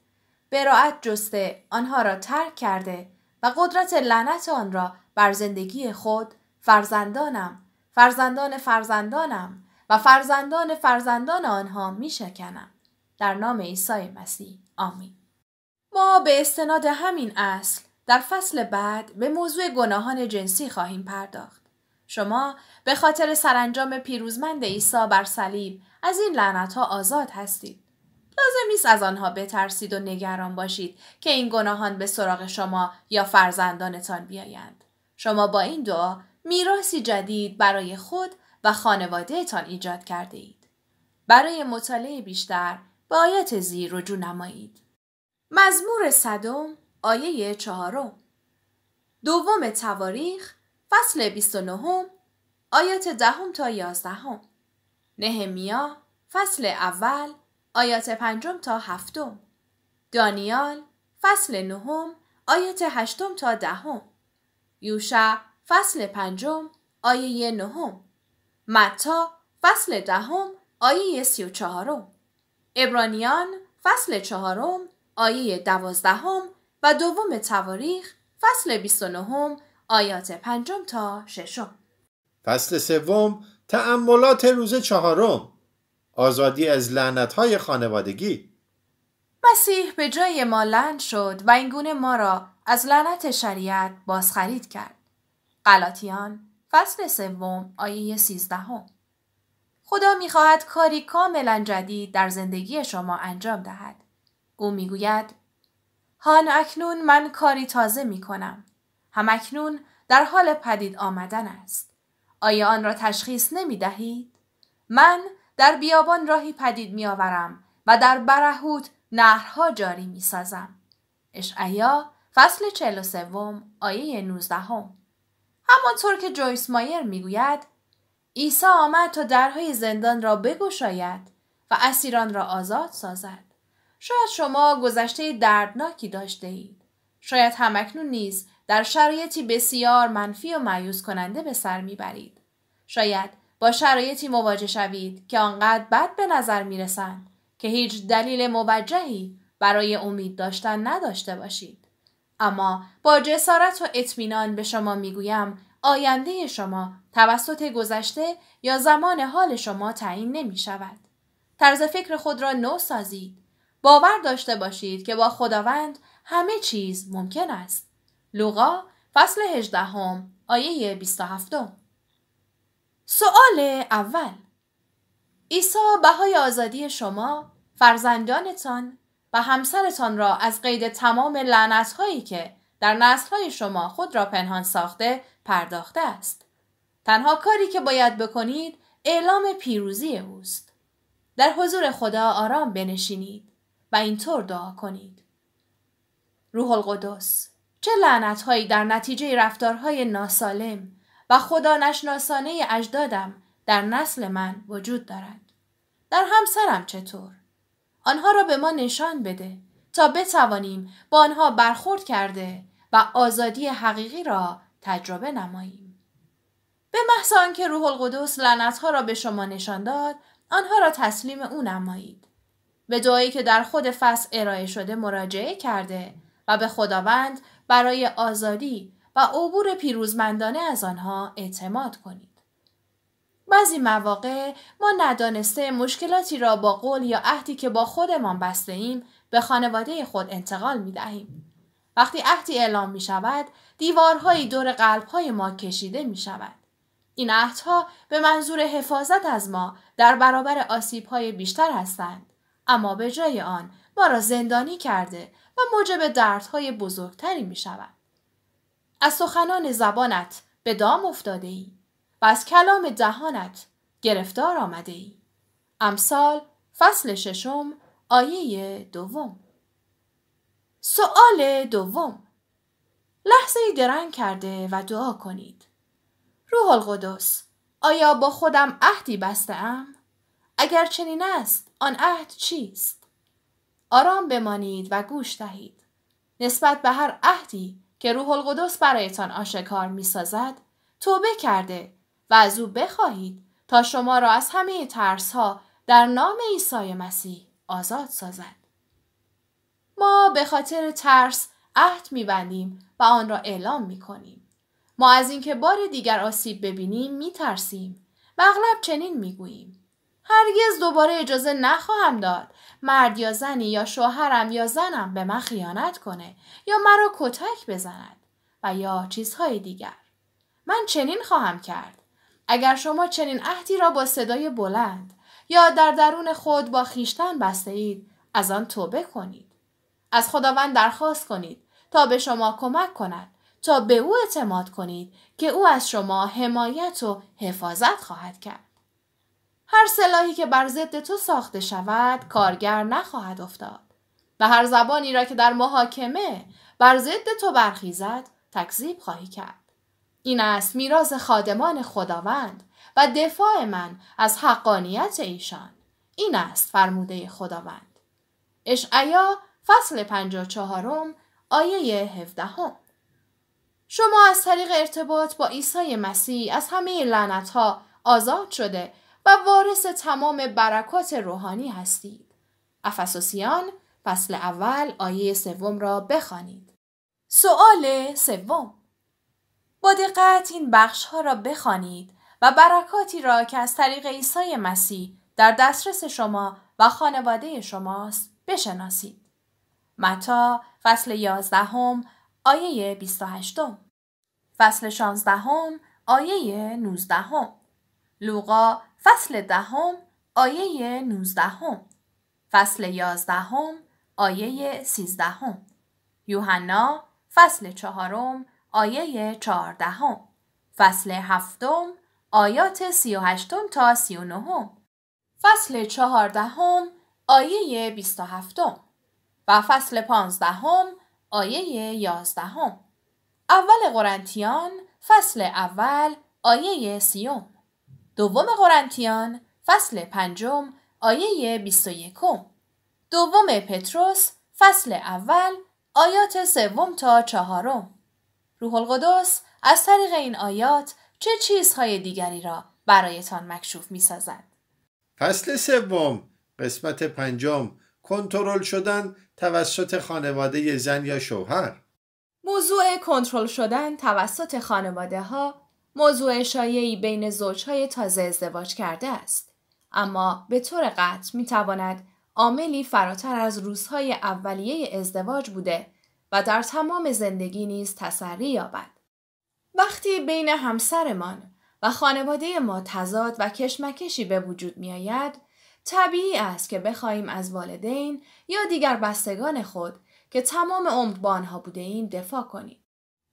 براعت جسته آنها را ترک کرده و قدرت لعنت آن را بر زندگی خود، فرزندانم، فرزندان فرزندانم و فرزندان فرزندان آنها می شکنم. در نام عیسی مسیح. آمین. ما به استناد همین اصل در فصل بعد به موضوع گناهان جنسی خواهیم پرداخت. شما به خاطر سرانجام پیروزمند عیسی بر صلیب از این لعنت ها آزاد هستید. لازم نیست از آنها بترسید و نگران باشید که این گناهان به سراغ شما یا فرزندانتان بیایند. شما با این دعا میراسی جدید برای خود و خانوادهتان ایجاد کرده اید. برای مطالعه بیشتر به آیات زیر رجوع نمایید. مزمور صدم آیه چهارم دوم تواریخ فصل بیست و 29 آیات دهم تا یازدهم نهمیا فصل اول آیات پنجم تا هفتم دانیال فصل نهم آیات هشتم تا دهم یوشع فصل پنجم آیه نهم متا فصل دهم آیه سی و چهارم ابرانیان فصل چهارم آیه دوازدهم و دوم تواریخ فصل 29 آیات پنجم تا ششم فصل سوم تأملات روز چهارم آزادی از های خانوادگی مسیح به جای ما لند شد و اینگونه ما را از لعنت شریعت بازخرید کرد قلاتیان فصل سوم آیه سیزدهم خدا میخواهد کاری کاملا جدید در زندگی شما انجام دهد او میگوید هان اکنون من کاری تازه می کنم. اکنون در حال پدید آمدن است. آیا آن را تشخیص نمی دهید؟ من در بیابان راهی پدید می آورم و در برهوت نهرها جاری می سازم. اشعیا فصل 43 آیه 19 هم. همانطور که جویس مایر می گوید عیسی آمد تا درهای زندان را بگشاید و اسیران را آزاد سازد. شاید شما گذشته دردناکی داشته اید. شاید همکنون نیز در شرایطی بسیار منفی و معیوز کننده به سر میبرید. شاید با شرایطی مواجه شوید که آنقدر بد به نظر می رسند که هیچ دلیل موجهی برای امید داشتن نداشته باشید. اما با جسارت و اطمینان به شما میگویم آینده شما توسط گذشته یا زمان حال شما تعیین نمی شود. طرز فکر خود را نو سازید. باور داشته باشید که با خداوند همه چیز ممکن است. لوقا فصل 18 آیه 27 سوال اول عیسی بهای آزادی شما، فرزندانتان و همسرتان را از قید تمام لعنتهایی که در های شما خود را پنهان ساخته پرداخته است. تنها کاری که باید بکنید اعلام پیروزی اوست. در حضور خدا آرام بنشینید. و اینطور دعا کنید. روح القدس چه لعنت هایی در نتیجه رفتارهای ناسالم و خدا نشناسانه اجدادم در نسل من وجود دارد. در همسرم چطور؟ آنها را به ما نشان بده تا بتوانیم با آنها برخورد کرده و آزادی حقیقی را تجربه نماییم. به محض آنکه روح القدس ها را به شما نشان داد، آنها را تسلیم او نمایید. به دعایی که در خود فصل ارائه شده مراجعه کرده و به خداوند برای آزادی و عبور پیروزمندانه از آنها اعتماد کنید. بعضی مواقع ما ندانسته مشکلاتی را با قول یا عهدی که با خودمان بسته ایم به خانواده خود انتقال می دهیم. وقتی عهدی اعلام می شود، دیوارهایی دور قلبهای ما کشیده می شود. این عهدها به منظور حفاظت از ما در برابر آسیبهای بیشتر هستند. اما به جای آن ما را زندانی کرده و موجب دردهای بزرگتری می شود. از سخنان زبانت به دام افتاده ای و از کلام دهانت گرفتار آمده ای. امثال فصل ششم آیه دوم سوال دوم لحظه درنگ کرده و دعا کنید. روح القدس آیا با خودم عهدی بسته ام؟ اگر چنین است آن عهد چیست آرام بمانید و گوش دهید نسبت به هر عهدی که روح القدس برایتان آشکار می سازد توبه کرده و از او بخواهید تا شما را از همه ترس ها در نام عیسی مسیح آزاد سازد. ما به خاطر ترس عهد میبندیم و آن را اعلام میکنیم. ما از اینکه بار دیگر آسیب ببینیم میترسیم و اغلب چنین میگوییم. هرگز دوباره اجازه نخواهم داد مرد یا زنی یا شوهرم یا زنم به من خیانت کنه یا مرا کتک بزند و یا چیزهای دیگر من چنین خواهم کرد اگر شما چنین عهدی را با صدای بلند یا در درون خود با خیشتن بسته اید از آن توبه کنید از خداوند درخواست کنید تا به شما کمک کند تا به او اعتماد کنید که او از شما حمایت و حفاظت خواهد کرد هر سلاحی که بر ضد تو ساخته شود کارگر نخواهد افتاد و هر زبانی را که در محاکمه بر ضد تو برخیزد تکذیب خواهی کرد این است میراز خادمان خداوند و دفاع من از حقانیت ایشان این است فرموده خداوند اشعیا فصل 54 آیه 17 شما از طریق ارتباط با عیسی مسیح از همه ها آزاد شده و وارث تمام برکات روحانی هستید. افسوسیان فصل اول آیه سوم را بخوانید. سوال سوم با دقت این بخش ها را بخوانید و برکاتی را که از طریق عیسی مسیح در دسترس شما و خانواده شماست بشناسید. متا فصل 11 هم آیه 28 هم. فصل 16 آیه 19 هم. لوقا فصل دهم ده آیه 19 فصل یازدهم آیه سیزدهم یوحنا فصل چهارم آیه چهاردهم فصل هفتم آیات سی و هشتم تا سی و نهم فصل چهاردهم آیه بیست و هفتم و فصل پانزدهم آیه یازدهم اول قرنتیان فصل اول آیه سیوم دوم قرنتیان فصل پنجم آیه 21 دوم پتروس فصل اول آیات سوم تا چهارم روح القدس از طریق این آیات چه چیزهای دیگری را برایتان مکشوف می سازد؟ فصل سوم قسمت پنجم کنترل شدن توسط خانواده زن یا شوهر موضوع کنترل شدن توسط خانواده ها موضوع شایعی بین زوجهای تازه ازدواج کرده است. اما به طور قطع می تواند عاملی فراتر از روزهای اولیه ازدواج بوده و در تمام زندگی نیز تسری یابد. وقتی بین همسرمان و خانواده ما تضاد و کشمکشی به وجود می آید، طبیعی است که بخواهیم از والدین یا دیگر بستگان خود که تمام عمر با آنها بوده این دفاع کنیم.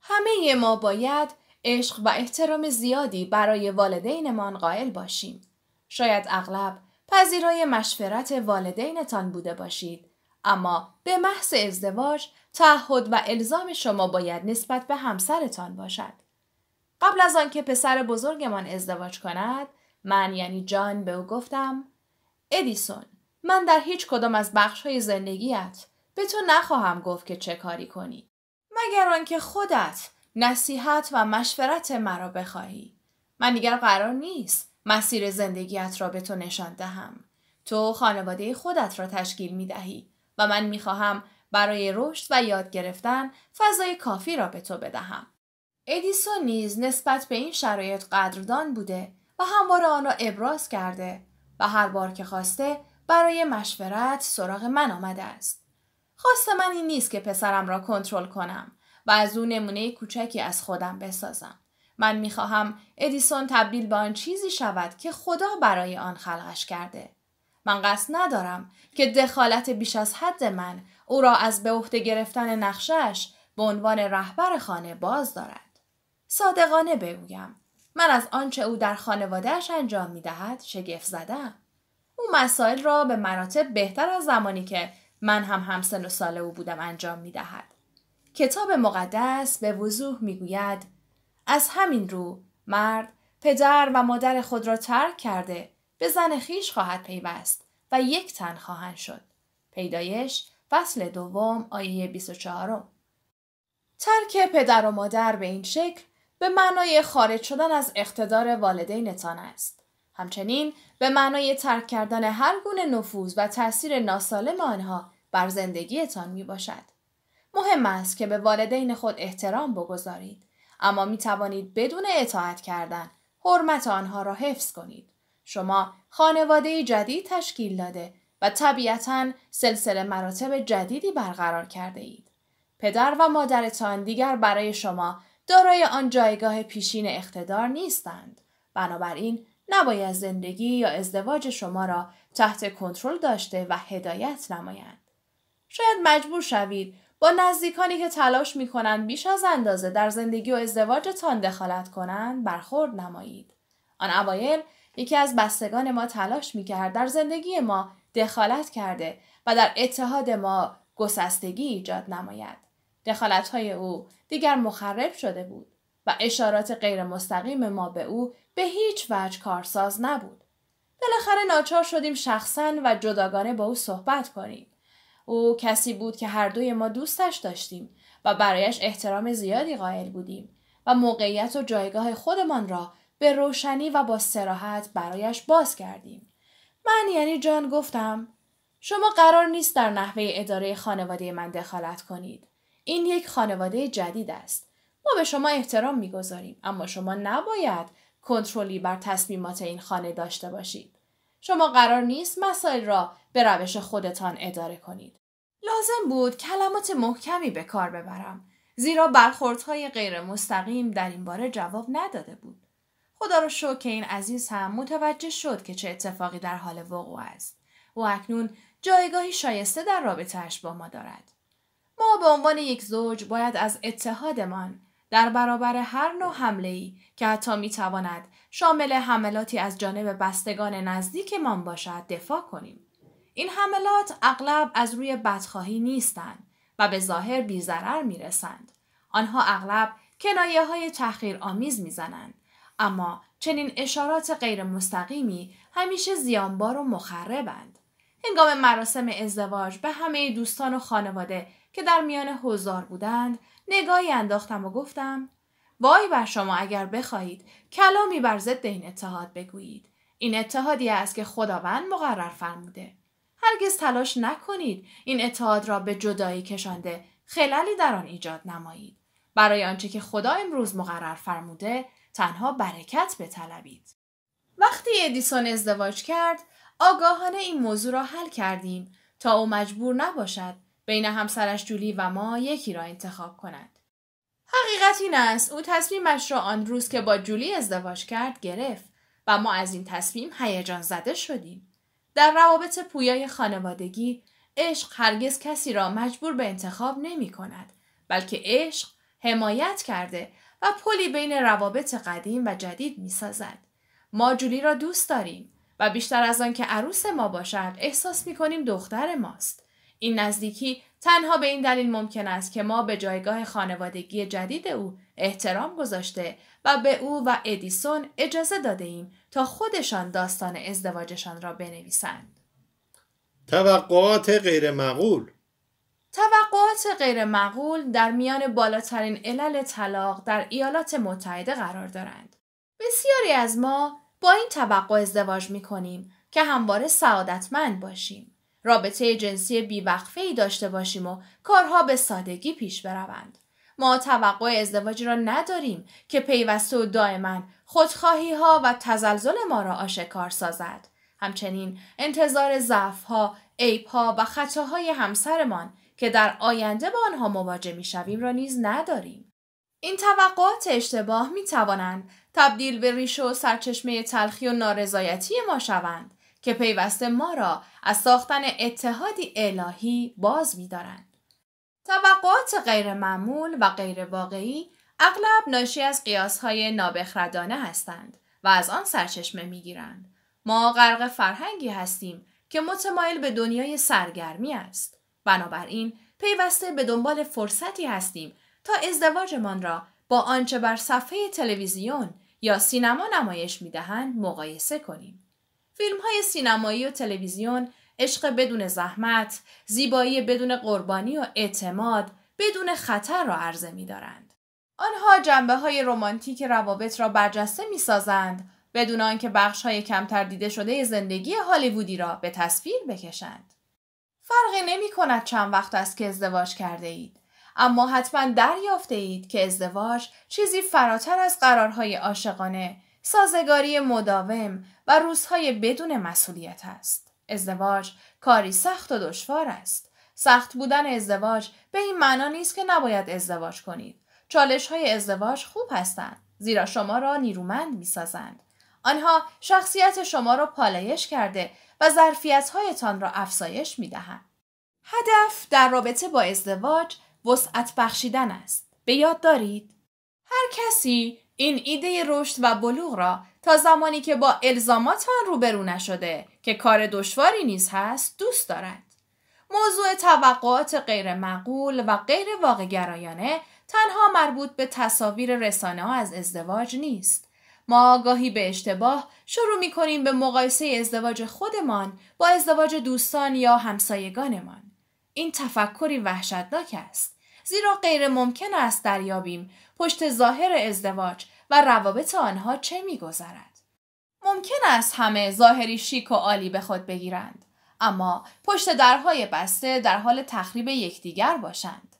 همه ما باید عشق و احترام زیادی برای والدینمان قائل باشیم. شاید اغلب پذیرای مشورت والدینتان بوده باشید اما به محض ازدواج تعهد و الزام شما باید نسبت به همسرتان باشد قبل از آنکه پسر بزرگمان ازدواج کند من یعنی جان به او گفتم ادیسون من در هیچ کدام از بخش های زندگیت به تو نخواهم گفت که چه کاری کنی مگر آنکه خودت نصیحت و مشورت مرا بخواهی من دیگر قرار نیست مسیر زندگیت را به تو نشان دهم تو خانواده خودت را تشکیل می دهی و من می خواهم برای رشد و یاد گرفتن فضای کافی را به تو بدهم ادیسون نیز نسبت به این شرایط قدردان بوده و همواره آن را ابراز کرده و هر بار که خواسته برای مشورت سراغ من آمده است خواست من این نیست که پسرم را کنترل کنم و از او نمونه کوچکی از خودم بسازم. من میخواهم ادیسون تبدیل به آن چیزی شود که خدا برای آن خلقش کرده. من قصد ندارم که دخالت بیش از حد من او را از به عهده گرفتن نقشش به عنوان رهبر خانه باز دارد. صادقانه بگویم من از آنچه او در خانوادهش انجام می دهد شگفت زدم. او مسائل را به مراتب بهتر از زمانی که من هم همسن و سال او بودم انجام میدهد کتاب مقدس به وضوح میگوید از همین رو مرد پدر و مادر خود را ترک کرده به زن خیش خواهد پیوست و یک تن خواهند شد. پیدایش فصل دوم آیه 24 ترک پدر و مادر به این شکل به معنای خارج شدن از اقتدار والدینتان است. همچنین به معنای ترک کردن هر گونه نفوذ و تاثیر ناسالم آنها بر زندگیتان می باشد. مهم است که به والدین خود احترام بگذارید اما می توانید بدون اطاعت کردن حرمت آنها را حفظ کنید شما خانواده جدید تشکیل داده و طبیعتا سلسله مراتب جدیدی برقرار کرده اید پدر و مادرتان دیگر برای شما دارای آن جایگاه پیشین اقتدار نیستند بنابراین نباید زندگی یا ازدواج شما را تحت کنترل داشته و هدایت نمایند شاید مجبور شوید با نزدیکانی که تلاش می کنند بیش از اندازه در زندگی و ازدواجتان دخالت کنند برخورد نمایید. آن اوایل یکی از بستگان ما تلاش می کرد در زندگی ما دخالت کرده و در اتحاد ما گسستگی ایجاد نماید. دخالت های او دیگر مخرب شده بود و اشارات غیر مستقیم ما به او به هیچ وجه کارساز نبود. بالاخره ناچار شدیم شخصا و جداگانه با او صحبت کنیم. او کسی بود که هر دوی ما دوستش داشتیم و برایش احترام زیادی قائل بودیم و موقعیت و جایگاه خودمان را به روشنی و با سراحت برایش باز کردیم. من یعنی جان گفتم شما قرار نیست در نحوه اداره خانواده من دخالت کنید. این یک خانواده جدید است. ما به شما احترام میگذاریم اما شما نباید کنترلی بر تصمیمات این خانه داشته باشید. شما قرار نیست مسائل را به روش خودتان اداره کنید. لازم بود کلمات محکمی به کار ببرم زیرا برخوردهای غیر مستقیم در این باره جواب نداده بود. خدا رو شکر که این عزیز هم متوجه شد که چه اتفاقی در حال وقوع است و اکنون جایگاهی شایسته در رابطهش با ما دارد. ما به عنوان یک زوج باید از اتحادمان در برابر هر نوع حمله که حتی میتواند شامل حملاتی از جانب بستگان نزدیکمان باشد دفاع کنیم. این حملات اغلب از روی بدخواهی نیستند و به ظاهر بیزرر می رسند. آنها اغلب کنایه های تحقیر آمیز می زنند. اما چنین اشارات غیر مستقیمی همیشه زیانبار و مخربند. هنگام مراسم ازدواج به همه دوستان و خانواده که در میان حضار بودند نگاهی انداختم و گفتم وای بر شما اگر بخواهید کلامی بر ضد این اتحاد بگویید این اتحادی است که خداوند مقرر فرموده هرگز تلاش نکنید این اتحاد را به جدایی کشانده خلالی در آن ایجاد نمایید برای آنچه که خدا امروز مقرر فرموده تنها برکت بطلبید وقتی ادیسون ازدواج کرد آگاهانه این موضوع را حل کردیم تا او مجبور نباشد بین همسرش جولی و ما یکی را انتخاب کند حقیقت این است او تصمیمش را آن روز که با جولی ازدواج کرد گرفت و ما از این تصمیم هیجان زده شدیم در روابط پویای خانوادگی عشق هرگز کسی را مجبور به انتخاب نمی کند بلکه عشق حمایت کرده و پلی بین روابط قدیم و جدید می سازد. ما جولی را دوست داریم و بیشتر از آن که عروس ما باشد احساس می کنیم دختر ماست. این نزدیکی تنها به این دلیل ممکن است که ما به جایگاه خانوادگی جدید او احترام گذاشته و به او و ادیسون اجازه داده ایم تا خودشان داستان ازدواجشان را بنویسند. توقعات غیر توقعات غیر در میان بالاترین علل طلاق در ایالات متحده قرار دارند. بسیاری از ما با این توقع ازدواج می کنیم که همواره سعادتمند باشیم. رابطه جنسی بیوقفه ای داشته باشیم و کارها به سادگی پیش بروند. ما توقع ازدواجی را نداریم که پیوسته و دائما خودخواهی ها و تزلزل ما را آشکار سازد. همچنین انتظار ضعف ها، عیب ها و خطاهای همسرمان که در آینده با آنها مواجه می شویم را نیز نداریم. این توقعات اشتباه می توانند تبدیل به ریشه و سرچشمه تلخی و نارضایتی ما شوند که پیوسته ما را از ساختن اتحادی الهی باز می دارند. توقعات غیرمعمول و غیر واقعی اغلب ناشی از قیاسهای نابخردانه هستند و از آن سرچشمه میگیرند ما غرق فرهنگی هستیم که متمایل به دنیای سرگرمی است بنابراین پیوسته به دنبال فرصتی هستیم تا ازدواجمان را با آنچه بر صفحه تلویزیون یا سینما نمایش میدهند مقایسه کنیم فیلم های سینمایی و تلویزیون عشق بدون زحمت، زیبایی بدون قربانی و اعتماد، بدون خطر را عرضه می دارند. آنها جنبه های رمانتیک روابط را برجسته می سازند بدون آنکه بخش های کمتر دیده شده زندگی هالیوودی را به تصویر بکشند. فرقی نمی کند چند وقت است که ازدواج کرده اید. اما حتما دریافته اید که ازدواج چیزی فراتر از قرارهای عاشقانه، سازگاری مداوم و روزهای بدون مسئولیت است. ازدواج کاری سخت و دشوار است. سخت بودن ازدواج به این معنا نیست که نباید ازدواج کنید. چالش های ازدواج خوب هستند زیرا شما را نیرومند می سازند. آنها شخصیت شما را پالایش کرده و ظرفیت هایتان را افزایش می دهند. هدف در رابطه با ازدواج وسعت بخشیدن است. به یاد دارید؟ هر کسی این ایده رشد و بلوغ را تا زمانی که با الزامات آن روبرو نشده که کار دشواری نیز هست دوست دارد موضوع توقعات غیر معقول و غیر واقع گرایانه تنها مربوط به تصاویر رسانه ها از ازدواج نیست. ما آگاهی به اشتباه شروع می کنیم به مقایسه ازدواج خودمان با ازدواج دوستان یا همسایگانمان. این تفکری وحشتناک است. زیرا غیر ممکن است دریابیم پشت ظاهر ازدواج و روابط آنها چه میگذرد ممکن است همه ظاهری شیک و عالی به خود بگیرند اما پشت درهای بسته در حال تخریب یکدیگر باشند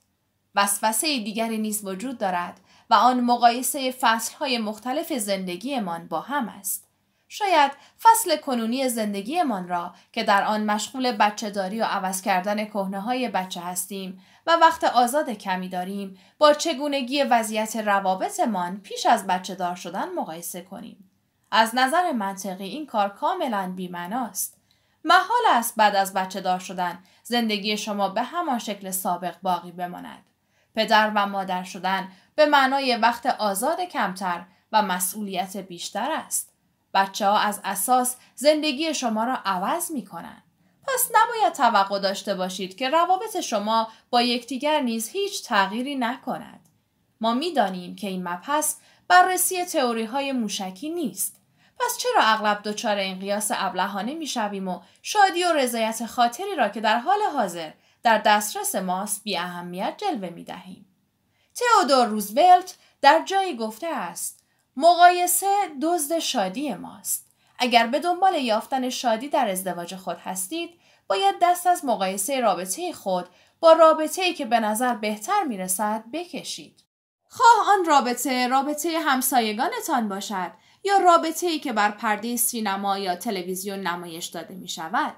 وسوسه دیگری نیز وجود دارد و آن مقایسه فصلهای مختلف زندگیمان با هم است شاید فصل کنونی زندگیمان را که در آن مشغول بچه داری و عوض کردن کهنه های بچه هستیم و وقت آزاد کمی داریم با چگونگی وضعیت روابطمان پیش از بچه دار شدن مقایسه کنیم. از نظر منطقی این کار کاملا بیمناست. محال است بعد از بچه دار شدن زندگی شما به همان شکل سابق باقی بماند. پدر و مادر شدن به معنای وقت آزاد کمتر و مسئولیت بیشتر است. بچه ها از اساس زندگی شما را عوض می کنند. پس نباید توقع داشته باشید که روابط شما با یکدیگر نیز هیچ تغییری نکند. ما میدانیم که این مبحث بررسی تئوری های موشکی نیست. پس چرا اغلب دچار این قیاس ابلهانه میشویم و شادی و رضایت خاطری را که در حال حاضر در دسترس ماست بی اهمیت جلوه می دهیم؟ تئودور روزولت در جایی گفته است مقایسه دزد شادی ماست. اگر به دنبال یافتن شادی در ازدواج خود هستید، باید دست از مقایسه رابطه خود با رابطه که به نظر بهتر می بکشید. خواه آن رابطه رابطه همسایگانتان باشد یا رابطه ای که بر پرده سینما یا تلویزیون نمایش داده می شود.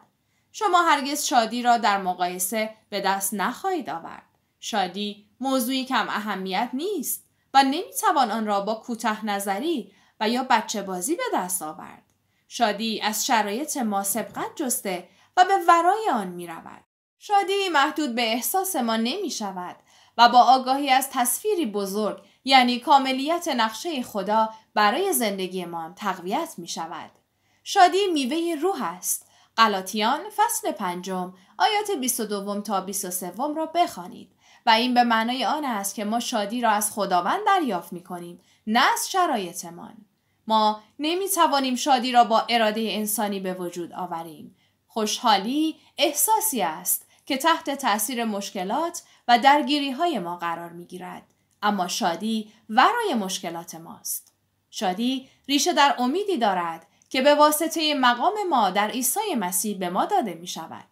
شما هرگز شادی را در مقایسه به دست نخواهید آورد. شادی موضوعی کم اهمیت نیست. و نمیتوان آن را با کوتاه نظری و یا بچه بازی به دست آورد. شادی از شرایط ما سبقت جسته و به ورای آن می رود. شادی محدود به احساس ما نمی شود و با آگاهی از تصویری بزرگ یعنی کاملیت نقشه خدا برای زندگی ما تقویت می شود. شادی میوه روح است. قلاتیان فصل پنجم آیات 22 تا 23 را بخوانید و این به معنای آن است که ما شادی را از خداوند دریافت می کنیم نه از شرایطمان ما نمی توانیم شادی را با اراده انسانی به وجود آوریم خوشحالی احساسی است که تحت تاثیر مشکلات و درگیری های ما قرار می گیرد اما شادی ورای مشکلات ماست شادی ریشه در امیدی دارد که به واسطه مقام ما در عیسی مسیح به ما داده می شود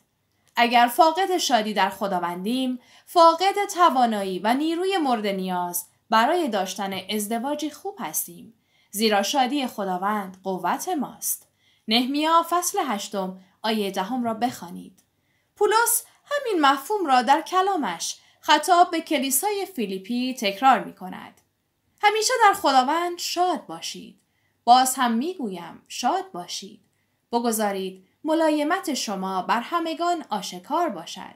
اگر فاقد شادی در خداوندیم، فاقد توانایی و نیروی مورد نیاز برای داشتن ازدواجی خوب هستیم. زیرا شادی خداوند قوت ماست. نهمیا فصل هشتم آیه دهم را بخوانید. پولس همین مفهوم را در کلامش خطاب به کلیسای فیلیپی تکرار می کند. همیشه در خداوند شاد باشید. باز هم می گویم شاد باشید. بگذارید ملایمت شما بر همگان آشکار باشد.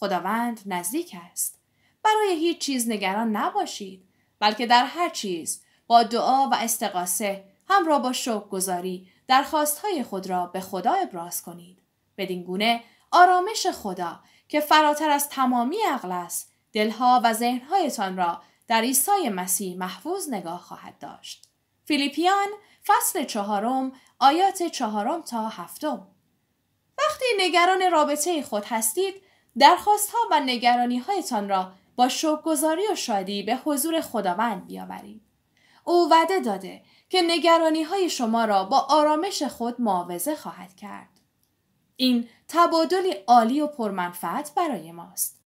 خداوند نزدیک است. برای هیچ چیز نگران نباشید بلکه در هر چیز با دعا و استقاسه همراه با شوق گذاری درخواستهای خود را به خدا ابراز کنید. بدین گونه آرامش خدا که فراتر از تمامی عقل است دلها و ذهنهایتان را در عیسی مسیح محفوظ نگاه خواهد داشت. فیلیپیان فصل چهارم آیات چهارم تا هفتم وقتی نگران رابطه خود هستید درخواست ها و نگرانی هایتان را با شکرگزاری و شادی به حضور خداوند بیاورید. او وعده داده که نگرانی های شما را با آرامش خود معاوضه خواهد کرد. این تبادلی عالی و پرمنفعت برای ماست.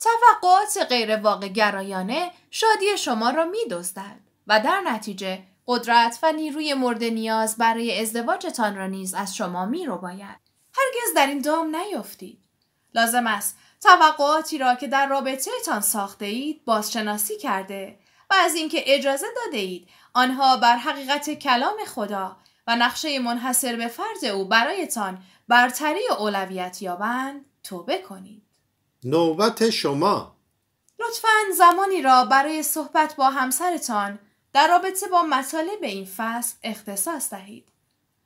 توقعات غیر واقع گرایانه شادی شما را می دزدد و در نتیجه قدرت و نیروی مورد نیاز برای ازدواجتان را نیز از شما می رو باید. هرگز در این دام نیفتید. لازم است توقعاتی را که در رابطه تان ساخته اید بازشناسی کرده و از اینکه اجازه داده اید آنها بر حقیقت کلام خدا و نقشه منحصر به فرد او برایتان برتری و اولویت یابند توبه کنید. نوبت شما لطفا زمانی را برای صحبت با همسرتان در رابطه با مطالب این فصل اختصاص دهید.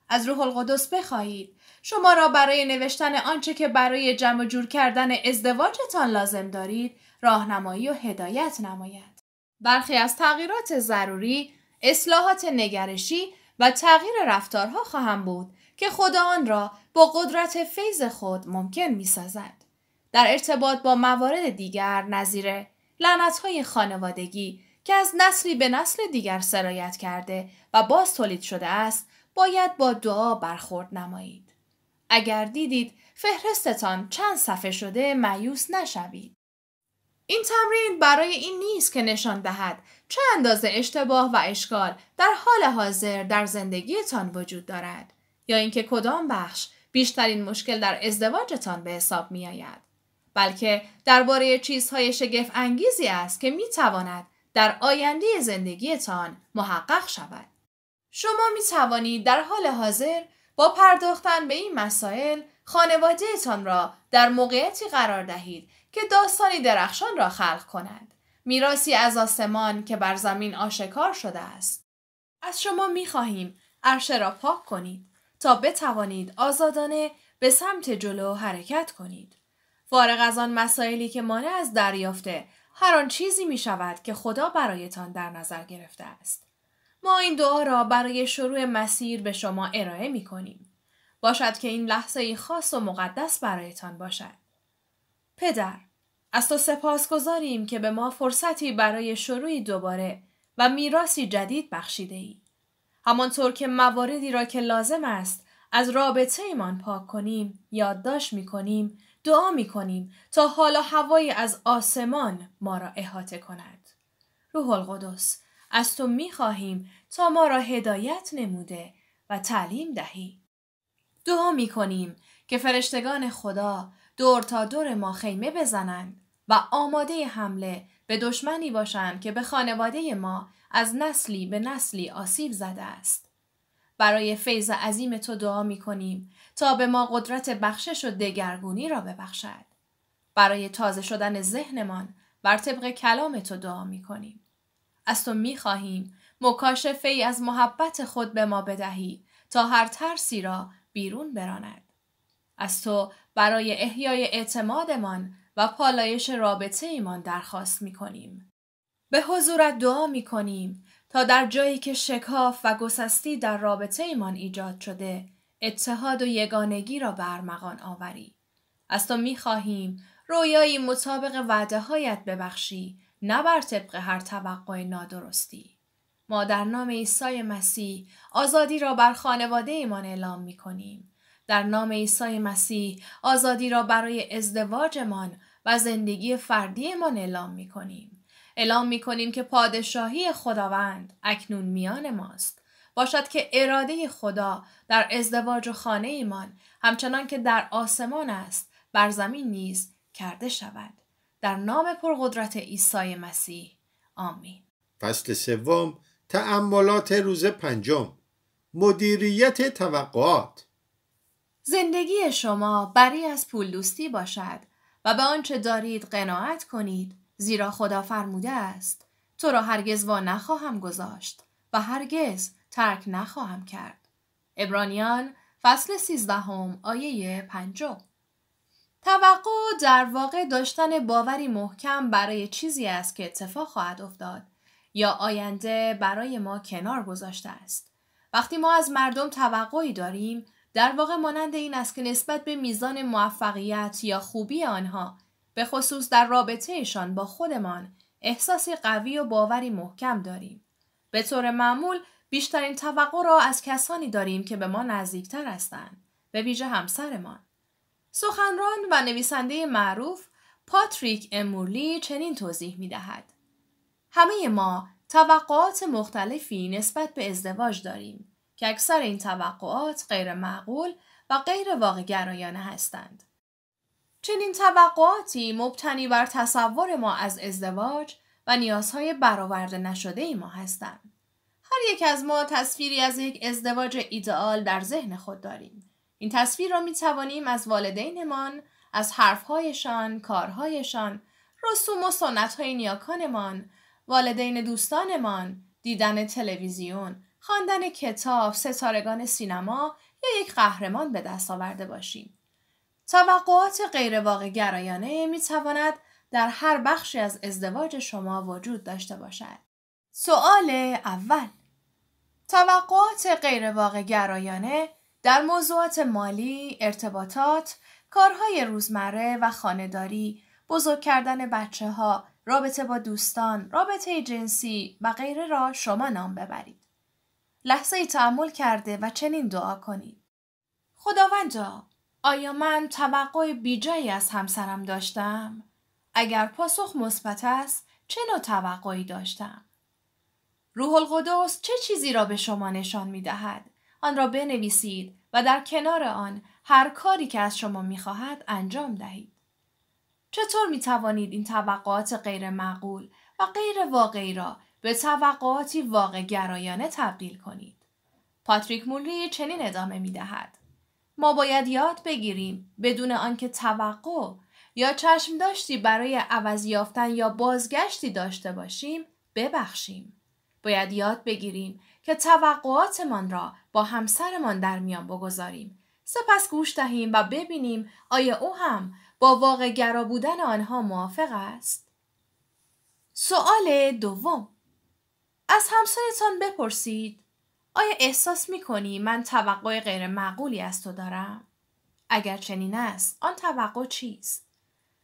از روح القدس بخواهید شما را برای نوشتن آنچه که برای جمع جور کردن ازدواجتان لازم دارید راهنمایی و هدایت نماید. برخی از تغییرات ضروری، اصلاحات نگرشی و تغییر رفتارها خواهم بود که خدا آن را با قدرت فیض خود ممکن می سازد. در ارتباط با موارد دیگر نظیر لعنتهای خانوادگی که از نسلی به نسل دیگر سرایت کرده و باز تولید شده است باید با دعا برخورد نمایید. اگر دیدید فهرستتان چند صفحه شده مایوس نشوید. این تمرین برای این نیست که نشان دهد چه اندازه اشتباه و اشکال در حال حاضر در زندگیتان وجود دارد یا اینکه کدام بخش بیشترین مشکل در ازدواجتان به حساب می آید. بلکه درباره چیزهای شگفت انگیزی است که می تواند در آینده زندگیتان محقق شود. شما می توانید در حال حاضر با پرداختن به این مسائل خانوادهتان را در موقعیتی قرار دهید که داستانی درخشان را خلق کند. میراسی از آسمان که بر زمین آشکار شده است. از شما می خواهیم عرشه را پاک کنید تا بتوانید آزادانه به سمت جلو حرکت کنید. فارغ از آن مسائلی که مانع از دریافته هر آن چیزی می شود که خدا برایتان در نظر گرفته است. ما این دعا را برای شروع مسیر به شما ارائه می کنیم. باشد که این لحظه خاص و مقدس برایتان باشد. پدر، از تو سپاس گذاریم که به ما فرصتی برای شروعی دوباره و میراسی جدید بخشیده ای. همانطور که مواردی را که لازم است از رابطه ایمان پاک کنیم، یادداشت می کنیم، دعا می کنیم تا حالا هوایی از آسمان ما را احاطه کند. روح القدس از تو می خواهیم تا ما را هدایت نموده و تعلیم دهی. دعا می کنیم که فرشتگان خدا دور تا دور ما خیمه بزنند و آماده حمله به دشمنی باشند که به خانواده ما از نسلی به نسلی آسیب زده است. برای فیض عظیم تو دعا می کنیم تا به ما قدرت بخشش و دگرگونی را ببخشد. برای تازه شدن ذهنمان بر طبق کلام تو دعا می کنیم. از تو می خواهیم مکاشفه ای از محبت خود به ما بدهی تا هر ترسی را بیرون براند. از تو برای احیای اعتمادمان و پالایش رابطه ایمان درخواست می کنیم. به حضورت دعا می کنیم تا در جایی که شکاف و گسستی در رابطه ایمان ایجاد شده اتحاد و یگانگی را برمغان آوری. از تو می خواهیم رویایی مطابق وعده هایت ببخشی نه بر طبق هر توقع نادرستی ما در نام عیسی مسیح آزادی را بر خانواده ایمان اعلام می کنیم. در نام عیسی مسیح آزادی را برای ازدواجمان و زندگی فردیمان اعلام می کنیم. اعلام می کنیم که پادشاهی خداوند اکنون میان ماست. باشد که اراده خدا در ازدواج و خانه ایمان همچنان که در آسمان است بر زمین نیز کرده شود. در نام پرقدرت عیسی مسیح آمین فصل سوم تأملات روز پنجم مدیریت توقعات زندگی شما بری از پول دوستی باشد و به آنچه دارید قناعت کنید زیرا خدا فرموده است تو را هرگز وا نخواهم گذاشت و هرگز ترک نخواهم کرد ابرانیان، فصل سیزدهم آیه پنجم توقع در واقع داشتن باوری محکم برای چیزی است که اتفاق خواهد افتاد یا آینده برای ما کنار گذاشته است. وقتی ما از مردم توقعی داریم در واقع مانند این است که نسبت به میزان موفقیت یا خوبی آنها به خصوص در رابطهشان با خودمان احساسی قوی و باوری محکم داریم. به طور معمول بیشترین توقع را از کسانی داریم که به ما نزدیکتر هستند به ویژه همسرمان. سخنران و نویسنده معروف پاتریک امورلی چنین توضیح می دهد. همه ما توقعات مختلفی نسبت به ازدواج داریم که اکثر این توقعات غیر معقول و غیر واقع گرایانه هستند. چنین توقعاتی مبتنی بر تصور ما از ازدواج و نیازهای برآورده نشده ای ما هستند. هر یک از ما تصویری از یک ازدواج ایدئال در ذهن خود داریم این تصویر را می توانیم از والدینمان، از حرفهایشان، کارهایشان، رسوم و سنت های نیاکانمان، والدین دوستانمان، دیدن تلویزیون، خواندن کتاب، ستارگان سینما یا یک قهرمان به دست آورده باشیم. توقعات غیرواقع گرایانه می تواند در هر بخشی از ازدواج شما وجود داشته باشد. سوال اول توقعات غیرواقع گرایانه در موضوعات مالی، ارتباطات، کارهای روزمره و خانداری، بزرگ کردن بچه ها، رابطه با دوستان، رابطه جنسی و غیره را شما نام ببرید. لحظه ای تعمل کرده و چنین دعا کنید. خداوندا، آیا من توقع بیجایی از همسرم داشتم؟ اگر پاسخ مثبت است، چه نوع توقعی داشتم؟ روح القدس چه چیزی را به شما نشان می دهد؟ آن را بنویسید و در کنار آن هر کاری که از شما میخواهد انجام دهید. چطور می توانید این توقعات غیر معقول و غیر واقعی را به توقعاتی واقع گرایانه تبدیل کنید؟ پاتریک مولری چنین ادامه می دهد. ما باید یاد بگیریم بدون آنکه توقع یا چشم داشتی برای عوض یافتن یا بازگشتی داشته باشیم ببخشیم. باید یاد بگیریم که توقعاتمان را با همسرمان در میان بگذاریم سپس گوش دهیم و ببینیم آیا او هم با واقع گرا بودن آنها موافق است سوال دوم از همسرتان بپرسید آیا احساس می کنی من توقع غیر معقولی از تو دارم؟ اگر چنین است آن توقع چیست؟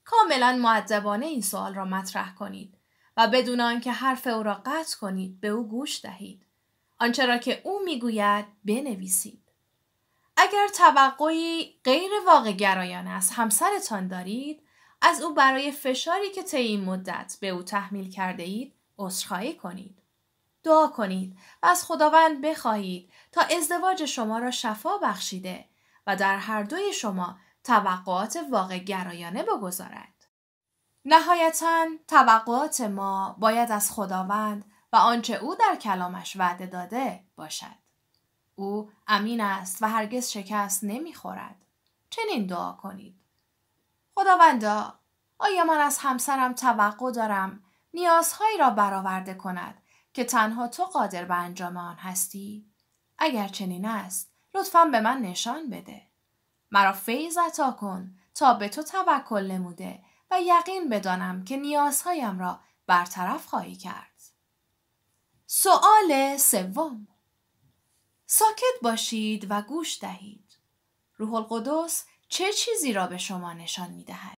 کاملا معدبانه این سوال را مطرح کنید و بدون آنکه حرف او را قطع کنید به او گوش دهید. آنچه را که او میگوید بنویسید. اگر توقعی غیر واقع گرایانه از همسرتان دارید از او برای فشاری که طی این مدت به او تحمیل کرده اید عذرخواهی کنید. دعا کنید و از خداوند بخواهید تا ازدواج شما را شفا بخشیده و در هر دوی شما توقعات واقع گرایانه بگذارد. نهایتا توقعات ما باید از خداوند و آنچه او در کلامش وعده داده باشد. او امین است و هرگز شکست نمی خورد. چنین دعا کنید. خداوندا آیا من از همسرم توقع دارم نیازهایی را برآورده کند که تنها تو قادر به انجام آن هستی؟ اگر چنین است لطفا به من نشان بده. مرا فیض عطا کن تا به تو توکل نموده و یقین بدانم که نیازهایم را برطرف خواهی کرد. سوال سوم ساکت باشید و گوش دهید. روح القدس چه چیزی را به شما نشان می دهد؟